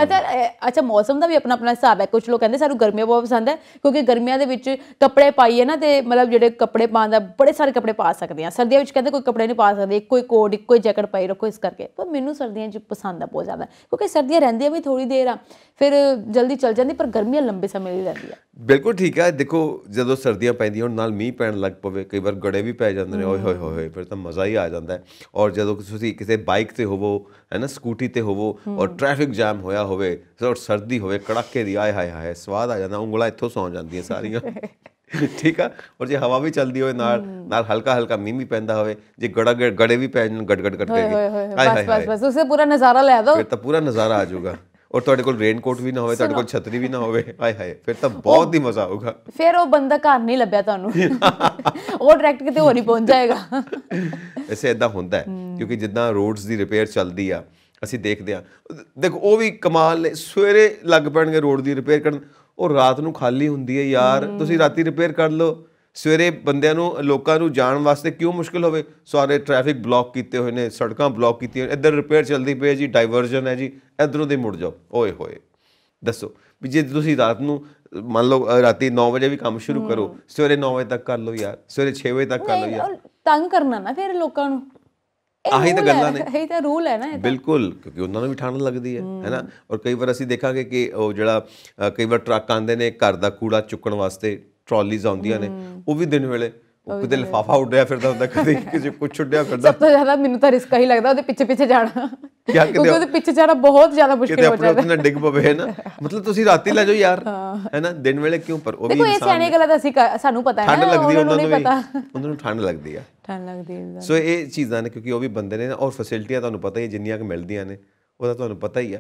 Speaker 1: ਅੱਛਾ ਅੱਛਾ ਮੌਸਮ ਦਾ ਵੀ ਆਪਣਾ ਆਪਣਾ ਹਿਸਾਬ ਹੈ ਕੁਝ ਲੋਕ ਕਹਿੰਦੇ ਸਾਨੂੰ ਗਰਮੀਆਂ ਬਹੁਤ ਪਸੰਦ ਹੈ ਕਿਉਂਕਿ ਗਰਮੀਆਂ ਦੇ ਵਿੱਚ ਕੱਪੜੇ ਪਾਈਏ ਨਾ ਤੇ ਮਤਲਬ ਜਿਹੜੇ ਕੱਪੜੇ ਪਾਉਣ ਦਾ ਬੜੇ ਸਾਰੇ ਕੱਪੜੇ ਪਾ ਸਕਦੇ ਆ ਸਰਦੀਆਂ ਵਿੱਚ ਕਹਿੰਦੇ ਕੋਈ ਕੱਪੜੇ ਨਹੀਂ ਪਾ ਸਕਦੇ ਇੱਕੋ ਹੀ ਕੋਟ ਇੱਕੋ ਹੀ ਜੈਕਟ ਪਾਈ ਰੱਖੋ ਇਸ ਕਰਕੇ ਪਰ ਮੈਨੂੰ ਸਰਦੀਆਂ 'ਚ ਪਸੰਦ ਆ ਬਹੁਤ ਜ਼ਿਆਦਾ ਕਿਉਂਕਿ ਸਰਦੀਆਂ ਰਹਿੰਦੀਆਂ ਵੀ ਥੋੜੀ ਦੇਰ ਆ ਫਿਰ ਜਲਦੀ ਚਲ ਜਾਂਦੀ ਪਰ ਗਰਮੀਆਂ ਲੰਬੇ ਸਮੇਂ
Speaker 2: ਲਈ ਰਹਿੰਦੀਆਂ ਬਿਲਕੁਲ ਬਿਲਕੁਲ ਠੀਕ ਹੈ ਦੇਖੋ ਜਦੋਂ ਸਰਦੀਆਂ ਪੈਂਦੀਆਂ ਉਹਨਾਂ ਨਾਲ ਮੀਂਹ ਪੈਣ ਲੱਗ ਪਵੇ ਕਈ ਵਾਰ ਗੜੇ ਵੀ ਪੈ ਜਾਂਦੇ ਨੇ ਓਏ ਹੋਏ ਹੋਏ ਫਿਰ ਤਾਂ ਮਜ਼ਾ ਹੀ ਆ ਜਾਂਦਾ ਹੈ ਔਰ ਜਦੋਂ ਤੁਸੀਂ ਕਿਸੇ ਬਾਈਕ ਤੇ ਹੋਵੋ ਹੈ ਨਾ ਸਕੂਟੀ ਤੇ ਹੋਵੋ ਔਰ ਟ੍ਰੈਫਿਕ ਜਾਮ ਹੋਇਆ ਹੋਵੇ ਔਰ ਸਰਦੀ ਹੋਵੇ ਕੜਾਕੇ ਦੀ ਆਏ ਹਾਏ ਹਾਏ ਸਵਾਦ ਆ ਜਾਂਦਾ ਉਂਗਲਾ ਇੱਥੋਂ ਸੌਂ ਜਾਂਦੀਆਂ ਸਾਰੀਆਂ ਠੀਕ ਆ ਔਰ ਜੇ ਹਵਾ ਵੀ ਚੱਲਦੀ ਹੋਵੇ ਨਾਲ ਨਾਲ ਹਲਕਾ ਹਲਕਾ ਮੀਂਹ ਵੀ ਪੈਂਦਾ ਹੋਵੇ ਜੇ ਗੜਾ ਗੜੇ ਵੀ ਪੈ ਜਾਣ ਗੜ ਗੜ ਕਰਕੇ ਆਏ ਹਾਏ ਬਸ ਬਸ
Speaker 1: ਉਸੇ ਪੂਰਾ ਨਜ਼ਾਰਾ ਲੈ ਦੋ ਫਿਰ
Speaker 2: ਤਾਂ ਪੂਰਾ ਨਜ਼ਾਰਾ ਆ ਜਾਊਗਾ ਔਰ ਤੁਹਾਡੇ ਕੋਲ ਰੇਨਕੋਟ ਵੀ ਨਾ ਹੋਵੇ ਤੁਹਾਡੇ ਕੋਲ ਛਤਰੀ ਵੀ ਨਾ ਹੋਵੇ ਹਾਏ ਹਾਏ ਫਿਰ ਤਾਂ ਬਹੁਤ ਹੀ ਮਜ਼ਾ ਆਊਗਾ
Speaker 1: ਫਿਰ ਉਹ ਬੰਦਾ ਘਰ ਨਹੀਂ ਲੱਭਿਆ ਤੁਹਾਨੂੰ ਉਹ ਡਾਇਰੈਕਟ ਕਿਤੇ ਹੋਰ ਹੀ ਪਹੁੰਚ ਜਾਏਗਾ
Speaker 2: ਐਸੇ ਇਦਾਂ ਹੁੰਦਾ ਹੈ ਕਿਉਂਕਿ ਜਿੱਦਾਂ ਰੋਡਸ ਦੀ ਰਿਪੇਅਰ ਚੱਲਦੀ ਆ ਅਸੀਂ ਦੇਖਦੇ ਆ ਦੇਖੋ ਉਹ ਵੀ ਕਮਾਲ ਨੇ ਸਵੇਰੇ ਲੱਗ ਪੈਣਗੇ ਰੋਡ ਦੀ ਰਿਪੇਅਰ ਕਰਨ ਉਹ ਰਾਤ ਨੂੰ ਖਾਲੀ ਹੁੰਦੀ ਹੈ ਯਾਰ ਤੁਸੀਂ ਰਾਤੀ ਰਿਪੇਅਰ ਕਰ ਲਓ ਸਵੇਰੇ ਬੰਦਿਆਂ ਨੂੰ ਲੋਕਾਂ ਨੂੰ ਜਾਣ ਵਾਸਤੇ ਕਿਉਂ ਮੁਸ਼ਕਲ ਹੋਵੇ ਸਾਰੇ ਟ੍ਰੈਫਿਕ ਬਲੌਕ ਕੀਤੇ ਹੋਏ ਨੇ ਸੜਕਾਂ ਬਲੌਕ ਕੀਤੀਆਂ ਇੱਧਰ ਰਿਪੇਅਰ ਚੱਲਦੀ ਪਈ ਹੈ ਜੀ ਡਾਈਵਰਜਨ ਹੈ ਜੀ ਇਧਰੋਂ ਦੇ ਮੁੜ ਜਾਓ ਓਏ ਹੋਏ ਦੱਸੋ ਵੀ ਜੇ ਤੁਸੀਂ ਰਾਤ ਨੂੰ ਮੰਨ ਲਓ ਰਾਤੀ 9 ਵਜੇ ਵੀ ਕੰਮ ਸ਼ੁਰੂ ਕਰੋ ਸਵੇਰੇ 9 ਵਜੇ ਤੱਕ ਕਰ ਲਓ ਯਾਰ ਸਵੇਰੇ 6 ਵਜੇ ਤੱਕ ਕਰ ਲਓ ਯਾਰ
Speaker 1: ਤੰਗ ਕਰਨਾ ਨਾ ਫਿਰ ਲੋਕਾਂ ਨੂੰ
Speaker 2: ਆਹੀ ਤਾਂ ਗੱਲਾਂ ਨੇ
Speaker 1: ਇਹ ਤਾਂ ਰੂਲ ਹੈ ਨਾ
Speaker 2: ਬਿਲਕੁਲ ਕਿਉਂਕਿ ਉਹਨਾਂ ਨੂੰ ਵੀ ਠੰਡ ਲੱਗਦੀ ਹੈ ਹੈਨਾ ਔਰ ਕਈ ਵਾਰ ਅਸੀਂ ਦੇਖਾਂਗੇ ਕਿ ਉਹ ਜਿਹੜਾ ਕਈ ਵਾਰ ਟਰੱਕ ਆਂਦੇ ਨੇ ਘਰ ਦਾ ਕੂੜਾ ਚੁੱਕਣ ਵਾਸਤੇ ਟਰਾਲੀਜ਼ ਆਉਂਦੀਆਂ ਨੇ ਉਹ ਵੀ ਦਿਨ ਵੇਲੇ ਉਹ ਕਿਤੇ ਲਫਾਫਾ ਉੱਡਿਆ ਫਿਰਦਾ ਹੁੰਦਾ ਕਦੇ ਕਿਸੇ ਕੁਝ ਛੁੱਟਿਆ ਫਿਰਦਾ ਸਭ ਤੋਂ
Speaker 1: ਜ਼ਿਆਦਾ ਮੈਨੂੰ ਤਾਂ ਰਿਸਕ ਹੀ ਲੱਗਦਾ ਉਹਦੇ ਪਿੱਛੇ ਪਿੱਛੇ ਜਾਣਾ ਕਿਉਂਕਿ ਉਹਦੇ ਪਿੱਛੇ ਜਾਣਾ ਬਹੁਤ ਜ਼ਿਆਦਾ ਮੁਸ਼ਕਿਲ ਹੋ ਜਾਂਦਾ ਕਿਤੇ
Speaker 2: ਆਪਣੇ ਡਿੱਗ ਪਵੇ ਨਾ ਮਤਲਬ ਤੁਸੀਂ ਰਾਤੀ ਲੈ ਜਾਓ ਯਾਰ ਹੈ ਨਾ ਦਿਨ ਵੇਲੇ ਕਿਉਂ ਪਰ ਉਹ ਵੀ ਇਨਸਾਨ ਦੇਖੋ ਇਹ ਸਿਆਣੇ
Speaker 1: ਗੱਲਾਂ ਤਾਂ ਅਸੀਂ ਸਾਨੂੰ ਪਤਾ ਹੈ ਠੰਡ ਲੱਗਦੀ ਉਹਨਾਂ ਨੂੰ ਪਤਾ
Speaker 2: ਉਹਨਾਂ ਨੂੰ ਠੰਡ ਲੱਗਦੀ ਆ
Speaker 1: ਠੰਡ ਲੱਗਦੀ ਹੈ ਸੋ ਇਹ
Speaker 2: ਚੀਜ਼ਾਂ ਨੇ ਕਿਉਂਕਿ ਉਹ ਵੀ ਬੰਦੇ ਨੇ ਔਰ ਫੈਸਿਲਿਟੀਆਂ ਤੁਹਾਨੂੰ ਪਤਾ ਹੀ ਜਿੰਨੀਆਂ ਕਿ ਮਿਲਦੀਆਂ ਨੇ ਉਹਦਾ ਤੁਹਾਨੂੰ ਪਤਾ ਹੀ ਆ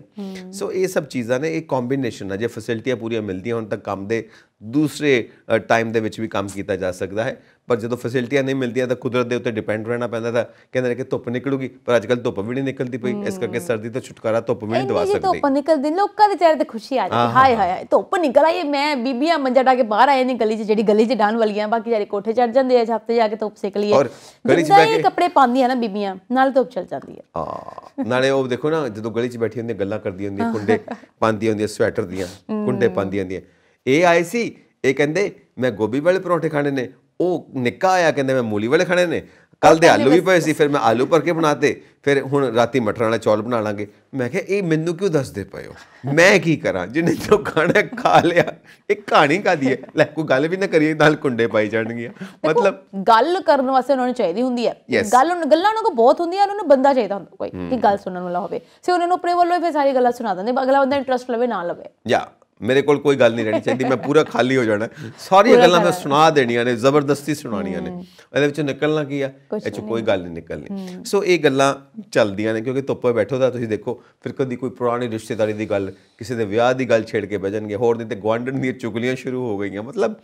Speaker 2: ਸੋ ਇਹ ਸਭ ਚੀਜ਼ਾਂ ਨੇ ਇੱਕ ਕੰਬੀਨੇਸ਼ਨ ਆ ਜੇ ਫੈਸਿਲਿਟੀਆਂ ਪੂਰੀਆਂ ਮਿਲਦੀਆਂ ਹੁਣ ਤੱਕ ਕੰਮ ਦੇ ਦੂਸਰੇ ਟਾਈਮ ਦੇ ਵਿੱਚ ਵੀ ਕੰਮ ਕੀਤਾ ਜਾ ਸਕਦਾ ਹੈ ਪਰ ਜਦੋਂ ਫੈਸਿਲਿਟੀਆਂ ਨਹੀਂ ਮਿਲਦੀਆਂ ਤਾਂ ਕੁਦਰਤ ਦੇ ਉੱਤੇ ਡਿਪੈਂਡ ਰਹਿਣਾ ਪੈਂਦਾ ਤਾਂ ਕਹਿੰਦੇ ਨੇ ਕਿ ਧੁੱਪ ਨਿਕਲੂਗੀ ਪਰ ਅੱਜ ਕੱਲ ਧੁੱਪ ਵੀ ਨਹੀਂ ਨਿਕਲਦੀ ਪਈ ਇਸ ਕਰਕੇ ਸਰਦੀ ਤੋਂ ਛੁਟਕਾਰਾ ਧੁੱਪ ਵੀ ਨਹੀਂ ਦਵਾ ਸਕਦੀ ਧੁੱਪ
Speaker 1: ਨਿਕਲਦੀ ਲੋਕਾਂ ਦੇ ਚਿਹਰੇ ਤੇ ਖੁਸ਼ੀ ਆ ਜਾਂਦੀ ਹਾਏ ਹਾਏ ਧੁੱਪ ਨਿਕਲ ਆਈ ਮੈਂ ਬੀਬੀਆਂ ਮੰਜਾ ਡਾ ਕੇ ਬਾਹਰ ਆਏ ਨੇ ਗਲੀ 'ਚ ਜਿਹੜੀ ਗਲੀ 'ਚ ਡਾਣ ਵਾਲੀਆਂ ਬਾਕੀ ਜਿਹੜੇ ਕੋਠੇ ਚੜ ਜਾਂਦੇ ਆ ਛੱਤ ਜਾ ਕੇ ਧੁੱਪ ਸੇਕ ਲਈਏ ਔਰ
Speaker 2: ਗਲੀ 'ਚ ਬੈਠ ਕੇ ਕੱਪੜੇ
Speaker 1: ਪਾਉਂਦੀਆਂ ਨਾ ਬੀਬੀਆਂ ਨਾਲ ਧੁੱਪ ਚਲ ਜਾਂਦੀ ਹੈ
Speaker 2: ਆ ਨਾਲੇ ਉਹ ਦੇਖੋ ਨਾ ਜਦੋਂ ਗਲੀ 'ਚ ਬੈਠੀ ਹੁੰਦੀ ਗੱਲਾਂ ਕਰਦੀ ਹੁੰਦੀ ਕੁੰਡੇ ਪਾਉਂਦੀ ਹੁੰਦੀ ਸਵੈਟਰ ਦੀਆਂ ਕੁੰਡੇ ਪਾਉਂਦੀ ਹੁੰਦੀ ਇਹ ਆਏ ਸੀ ਇਹ ਕਹਿੰਦੇ ਮੈਂ ਗੋਭੀ ਵਾਲੇ ਪਰੌਂਠੇ ਖਾਣੇ ਨੇ ਉਹ ਨਿੱਕਾ ਆਇਆ ਕਹਿੰਦੇ ਮੈਂ ਮੂਲੀ ਵਾਲੇ ਖਾਣੇ ਨੇ ਕੱਲ ਦੇ ਆਲੂ ਵੀ ਪਏ ਸੀ ਫਿਰ ਮੈਂ ਆਲੂ ਭਰ ਕੇ ਬਣਾਤੇ ਫਿਰ ਹੁਣ ਰਾਤੀ ਮਟਰਾਂ ਵਾਲੇ ਚੌਲ ਬਣਾ ਲਾਂਗੇ ਮੈਂ ਕਿਹਾ ਇਹ ਮੈਨੂੰ ਕਿਉਂ ਦੱਸਦੇ ਪਏ ਹੋ ਮੈਂ ਕੀ ਕਰਾਂ ਜਿਹਨੇ ਜੋ ਖਾਣਾ ਖਾ ਲਿਆ ਇੱਕ ਕਹਾਣੀ ਕਾਦੀ ਹੈ ਲੈ ਕੋ ਗੱਲ ਵੀ ਨਾ ਕਰੀਏ ਨਾਲ ਕੁੰਡੇ ਪਾਈ ਜਾਣਗੀਆਂ ਮਤਲਬ
Speaker 1: ਗੱਲ ਕਰਨ ਵਾਸਤੇ ਉਹਨਾਂ ਨੂੰ ਚਾਹੀਦੀ ਹੁੰਦੀ ਹੈ ਗੱਲ ਉਹਨਾਂ ਗੱਲਾਂ ਉਹਨਾਂ ਕੋ ਬਹੁਤ ਹੁੰਦੀਆਂ ਉਹਨਾਂ ਨੂੰ ਬੰਦਾ ਚਾਹੀਦਾ ਹੁੰਦਾ ਕੋਈ ਕਿ ਗੱਲ ਸੁਣਨ ਵਾਲਾ ਹੋਵੇ ਸੇ ਉਹਨਾਂ ਨੂੰ ਆਪਣੇ ਵੱਲੋਂ ਫੇ ਸਾਰੀ ਗੱਲਾਂ ਸੁਣਾ ਦਿੰਦੇ ਅਗਲਾ ਬੰਦਾ ਇੰਟਰਸਟ ਲਵੇ ਨਾ ਲਵੇ
Speaker 2: ਯਾ ਮੇਰੇ ਕੋਲ ਕੋਈ ਗੱਲ ਨਹੀਂ ਰਹਿਣੀ ਚਾਹੀਦੀ ਮੈਂ ਪੂਰਾ ਖਾਲੀ ਹੋ ਜਾਣਾ ਸਾਰੀਆਂ ਗੱਲਾਂ ਮੈਂ ਸੁਣਾ ਦੇਣੀਆਂ ਨੇ ਜ਼ਬਰਦਸਤੀ ਸੁਣਾਣੀਆਂ ਨੇ ਇਹਦੇ ਵਿੱਚੋਂ ਨਿਕਲਣਾ ਕੀ ਆ ਇਹ ਚ ਕੋਈ ਗੱਲ ਨਹੀਂ ਨਿਕਲਣੀ ਸੋ ਇਹ ਗੱਲਾਂ ਚੱਲਦੀਆਂ ਨੇ ਕਿਉਂਕਿ ਧੁੱਪੇ ਬੈਠੋ ਤਾਂ ਤੁਸੀਂ ਦੇਖੋ ਫਿਰ ਕਦੀ ਕੋਈ ਪੁਰਾਣੀ ਰਿਸ਼ਤੇਦਾਰੀ ਦੀ ਗੱਲ ਕਿਸੇ ਦੇ ਵਿਆਹ ਦੀ ਗੱਲ ਛੇੜ ਕੇ ਵਜਣਗੇ ਹੋਰ ਨਹੀਂ ਤੇ ਗਵਾਂਢਣ ਦੀਆਂ ਚੁਗਲੀਆਂ ਸ਼ੁਰੂ ਹੋ ਗਈਆਂ ਮਤਲਬ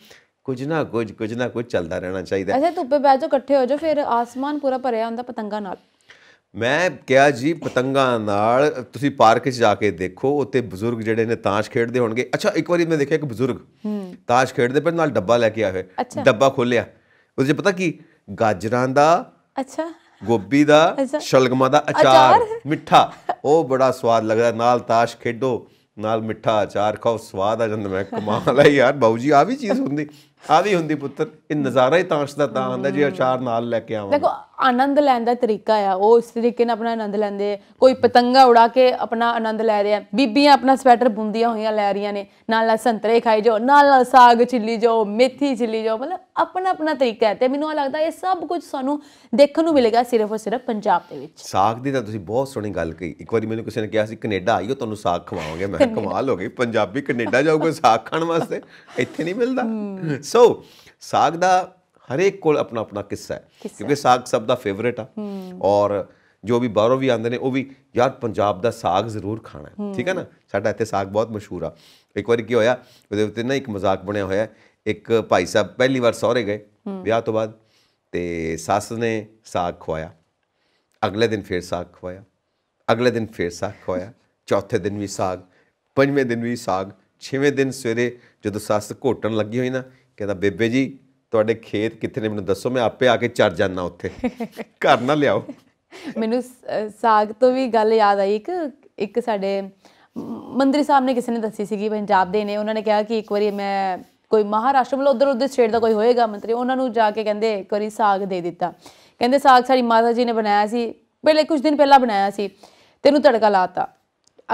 Speaker 2: ਕੁਝ ਨਾ ਕੁਝ ਕੁਝ ਨਾ ਕੁਝ ਚੱਲਦਾ ਰਹਿਣਾ ਚਾਹੀਦਾ
Speaker 1: ਅੱਛਾ ਧੁੱਪੇ ਬੈਠੋ ਇਕੱਠੇ ਹੋ ਜਾਓ ਫਿਰ ਆਸਮਾਨ ਪੂਰਾ ਭਰਿਆ ਹੁੰਦਾ ਪਤੰਗਾਂ ਨਾਲ
Speaker 2: ਮੈਂ ਕਿਹਾ ਜੀ ਪਤੰਗਾ ਨਾਲ ਤੁਸੀਂ ਪਾਰਕ 'ਚ ਜਾ ਕੇ ਦੇਖੋ ਉੱਤੇ ਬਜ਼ੁਰਗ ਜਿਹੜੇ ਨੇ ਤਾਸ਼ ਖੇਡਦੇ ਹੋਣਗੇ ਅੱਛਾ ਇੱਕ ਵਾਰੀ ਮੈਂ ਦੇਖਿਆ ਇੱਕ ਬਜ਼ੁਰਗ ਤਾਸ਼ ਖੇਡਦੇ ਪਰ ਨਾਲ ਡੱਬਾ ਲੈ ਕੇ ਆਇਆ ਡੱਬਾ ਖੋਲਿਆ ਉਸ ਜੇ ਪਤਾ ਕੀ ਗਾਜਰਾਂ ਦਾ ਅੱਛਾ ਗੋਭੀ ਦਾ ਸ਼ਲਗਮਾ ਦਾ ਅਚਾਰ ਮਿੱਠਾ ਉਹ ਬੜਾ ਸਵਾਦ ਲੱਗਦਾ ਨਾਲ ਤਾਸ਼ ਖੇਡੋ ਨਾਲ ਮਿੱਠਾ ਅਚਾਰ ਖਾਓ ਸਵਾਦ ਆ ਜਾਂਦਾ ਮੈਂ ਕਮਾਲ ਆ ਯਾਰ ਬਾਊ ਜੀ ਆ ਵੀ ਚੀਜ਼ ਹੁੰਦੀ ਆ ਵੀ ਹੁੰਦੀ ਪੁੱਤਰ ਇਹ ਨਜ਼ਾਰਾ ਹੀ ਤਾਸ਼ ਦਾ ਤਾਂ ਆਂਦਾ ਜੇ ਅਚਾਰ ਨਾਲ ਲੈ ਕੇ ਆਵਾਂ ਦੇਖੋ
Speaker 1: ਆਨੰਦ ਲੈਣ ਦਾ ਤਰੀਕਾ ਆ ਉਹ ਇਸ ਤਰੀਕੇ ਨਾਲ ਆਪਣਾ ਆਨੰਦ ਲੈਂਦੇ ਕੋਈ ਪਤੰਗਾ ਉਡਾ ਕੇ ਆਪਣਾ ਆਨੰਦ ਲੈ ਰਿਹਾ ਬੀਬੀਆਂ ਆਪਣਾ ਸਵੈਟਰ ਬੁੰਦੀਆਂ ਹੋਈਆਂ ਲੈ ਰਹੀਆਂ ਨੇ ਨਾਲ ਨਾਲ ਸੰਤਰੇ ਖਾਈ ਜਾਓ ਨਾਲ ਨਾਲ ਸਾਗ ਚਿੱਲੀ ਜਾਓ ਮੇਥੀ ਚਿੱਲੀ ਜਾਓ ਮਤਲਬ ਆਪਣਾ ਆਪਣਾ ਤਰੀਕਾ ਹੈ ਤੇ ਮੈਨੂੰ ਲੱਗਦਾ ਇਹ ਸਭ ਕੁਝ ਸਾਨੂੰ ਦੇਖਣ ਨੂੰ ਮਿਲੇਗਾ ਸਿਰਫ ਔਰ ਸਿਰਫ ਪੰਜਾਬ ਦੇ ਵਿੱਚ
Speaker 2: ਸਾਗ ਦੀ ਤਾਂ ਤੁਸੀਂ ਬਹੁਤ ਸੋਹਣੀ ਗੱਲ ਕਹੀ ਇੱਕ ਵਾਰੀ ਮੈਨੂੰ ਕਿਸੇ ਨੇ ਕਿਹਾ ਸੀ ਕੈਨੇਡਾ ਆਈਓ ਤੁਹਾਨੂੰ ਸਾਗ ਖਵਾਵਾਂਗੇ ਮੈਂ ਕਮਾਲ ਹੋ ਗਈ ਪੰਜਾਬੀ ਕੈਨੇਡਾ ਜਾਊਗਾ ਸਾਗ ਖਾਣ ਵਾਸਤੇ ਇੱਥੇ ਨਹੀਂ ਮਿਲਦਾ ਸੋ ਸਾਗ ਦਾ ਹਰੇਕ ਕੋਲ ਆਪਣਾ ਆਪਣਾ ਕਿੱਸਾ ਹੈ ਕਿਉਂਕਿ ਸਾਗ ਸਭ ਦਾ ਫੇਵਰਿਟ ਆ ਔਰ ਜੋ ਵੀ ਬਾਹਰੋਂ ਵੀ ਆਉਂਦੇ ਨੇ ਉਹ ਵੀ ਯਾਰ ਪੰਜਾਬ ਦਾ ਸਾਗ ਜ਼ਰੂਰ ਖਾਣਾ ਠੀਕ ਹੈ ਨਾ ਸਾਡਾ ਇੱਥੇ ਸਾਗ ਬਹੁਤ ਮਸ਼ਹੂਰ ਆ ਇੱਕ ਵਾਰੀ ਕੀ ਹੋਇਆ ਉਹਦੇ ਉੱਤੇ ਨਾ ਇੱਕ ਮਜ਼ਾਕ ਬਣਿਆ ਹੋਇਆ ਇੱਕ ਭਾਈ ਸਾਹਿਬ ਪਹਿਲੀ ਵਾਰ ਸਹੁਰੇ ਗਏ ਵਿਆਹ ਤੋਂ ਬਾਅਦ ਤੇ ਸੱਸ ਨੇ ਸਾਗ ਖਵਾਇਆ ਅਗਲੇ ਦਿਨ ਫੇਰ ਸਾਗ ਖਵਾਇਆ ਅਗਲੇ ਦਿਨ ਫੇਰ ਸਾਗ ਖਵਾਇਆ ਚੌਥੇ ਦਿਨ ਵੀ ਸਾਗ ਪੰਜਵੇਂ ਦਿਨ ਵੀ ਸਾਗ ਛੇਵੇਂ ਦਿਨ ਸਵੇਰੇ ਜਦੋਂ ਸੱਸ ਘੋਟਣ ਲੱਗੀ ਹੋਈ ਨਾ ਕਹਿੰਦਾ ਬੇਬੇ ਜੀ ਤੁਹਾਡੇ ਖੇਤ ਕਿੱਥੇ ਨੇ ਮੈਨੂੰ ਦੱਸੋ ਮੈਂ ਆਪੇ ਆ ਕੇ ਚੜ ਜਾਣਾ ਉੱਥੇ ਘਰ ਨਾ ਲਿਆਓ
Speaker 1: ਮੈਨੂੰ ਸਾਗ ਤੋਂ ਵੀ ਗੱਲ ਯਾਦ ਆਈ ਇੱਕ ਇੱਕ ਸਾਡੇ ਮੰਦਰੀ ਸਾਹਿਬ ਨੇ ਕਿਸੇ ਨੇ ਦੱਸੀ ਸੀਗੀ ਪੰਜਾਬ ਦੇ ਨੇ ਉਹਨਾਂ ਨੇ ਕਿਹਾ ਕਿ ਇੱਕ ਵਾਰੀ ਮੈਂ ਕੋਈ ਮਹਾਰਾਸ਼ਟਰ ਵੱਲ ਉਧਰ ਉਧਰ ਸਟੇਟ ਦਾ ਕੋਈ ਹੋਏਗਾ ਮੰਤਰੀ ਉਹਨਾਂ ਨੂੰ ਜਾ ਕੇ ਕਹਿੰਦੇ ਇੱਕ ਵਾਰੀ ਸਾਗ ਦੇ ਦਿੱਤਾ ਕਹਿੰਦੇ ਸਾਗ ਸਾਡੀ ਮਾਤਾ ਜੀ ਨੇ ਬਣਾਇਆ ਸੀ ਪਹਿਲੇ ਕੁਝ ਦਿਨ ਪਹਿਲਾਂ ਬਣਾਇਆ ਸੀ ਤੈਨੂੰ ਤੜਕਾ ਲਾਤਾ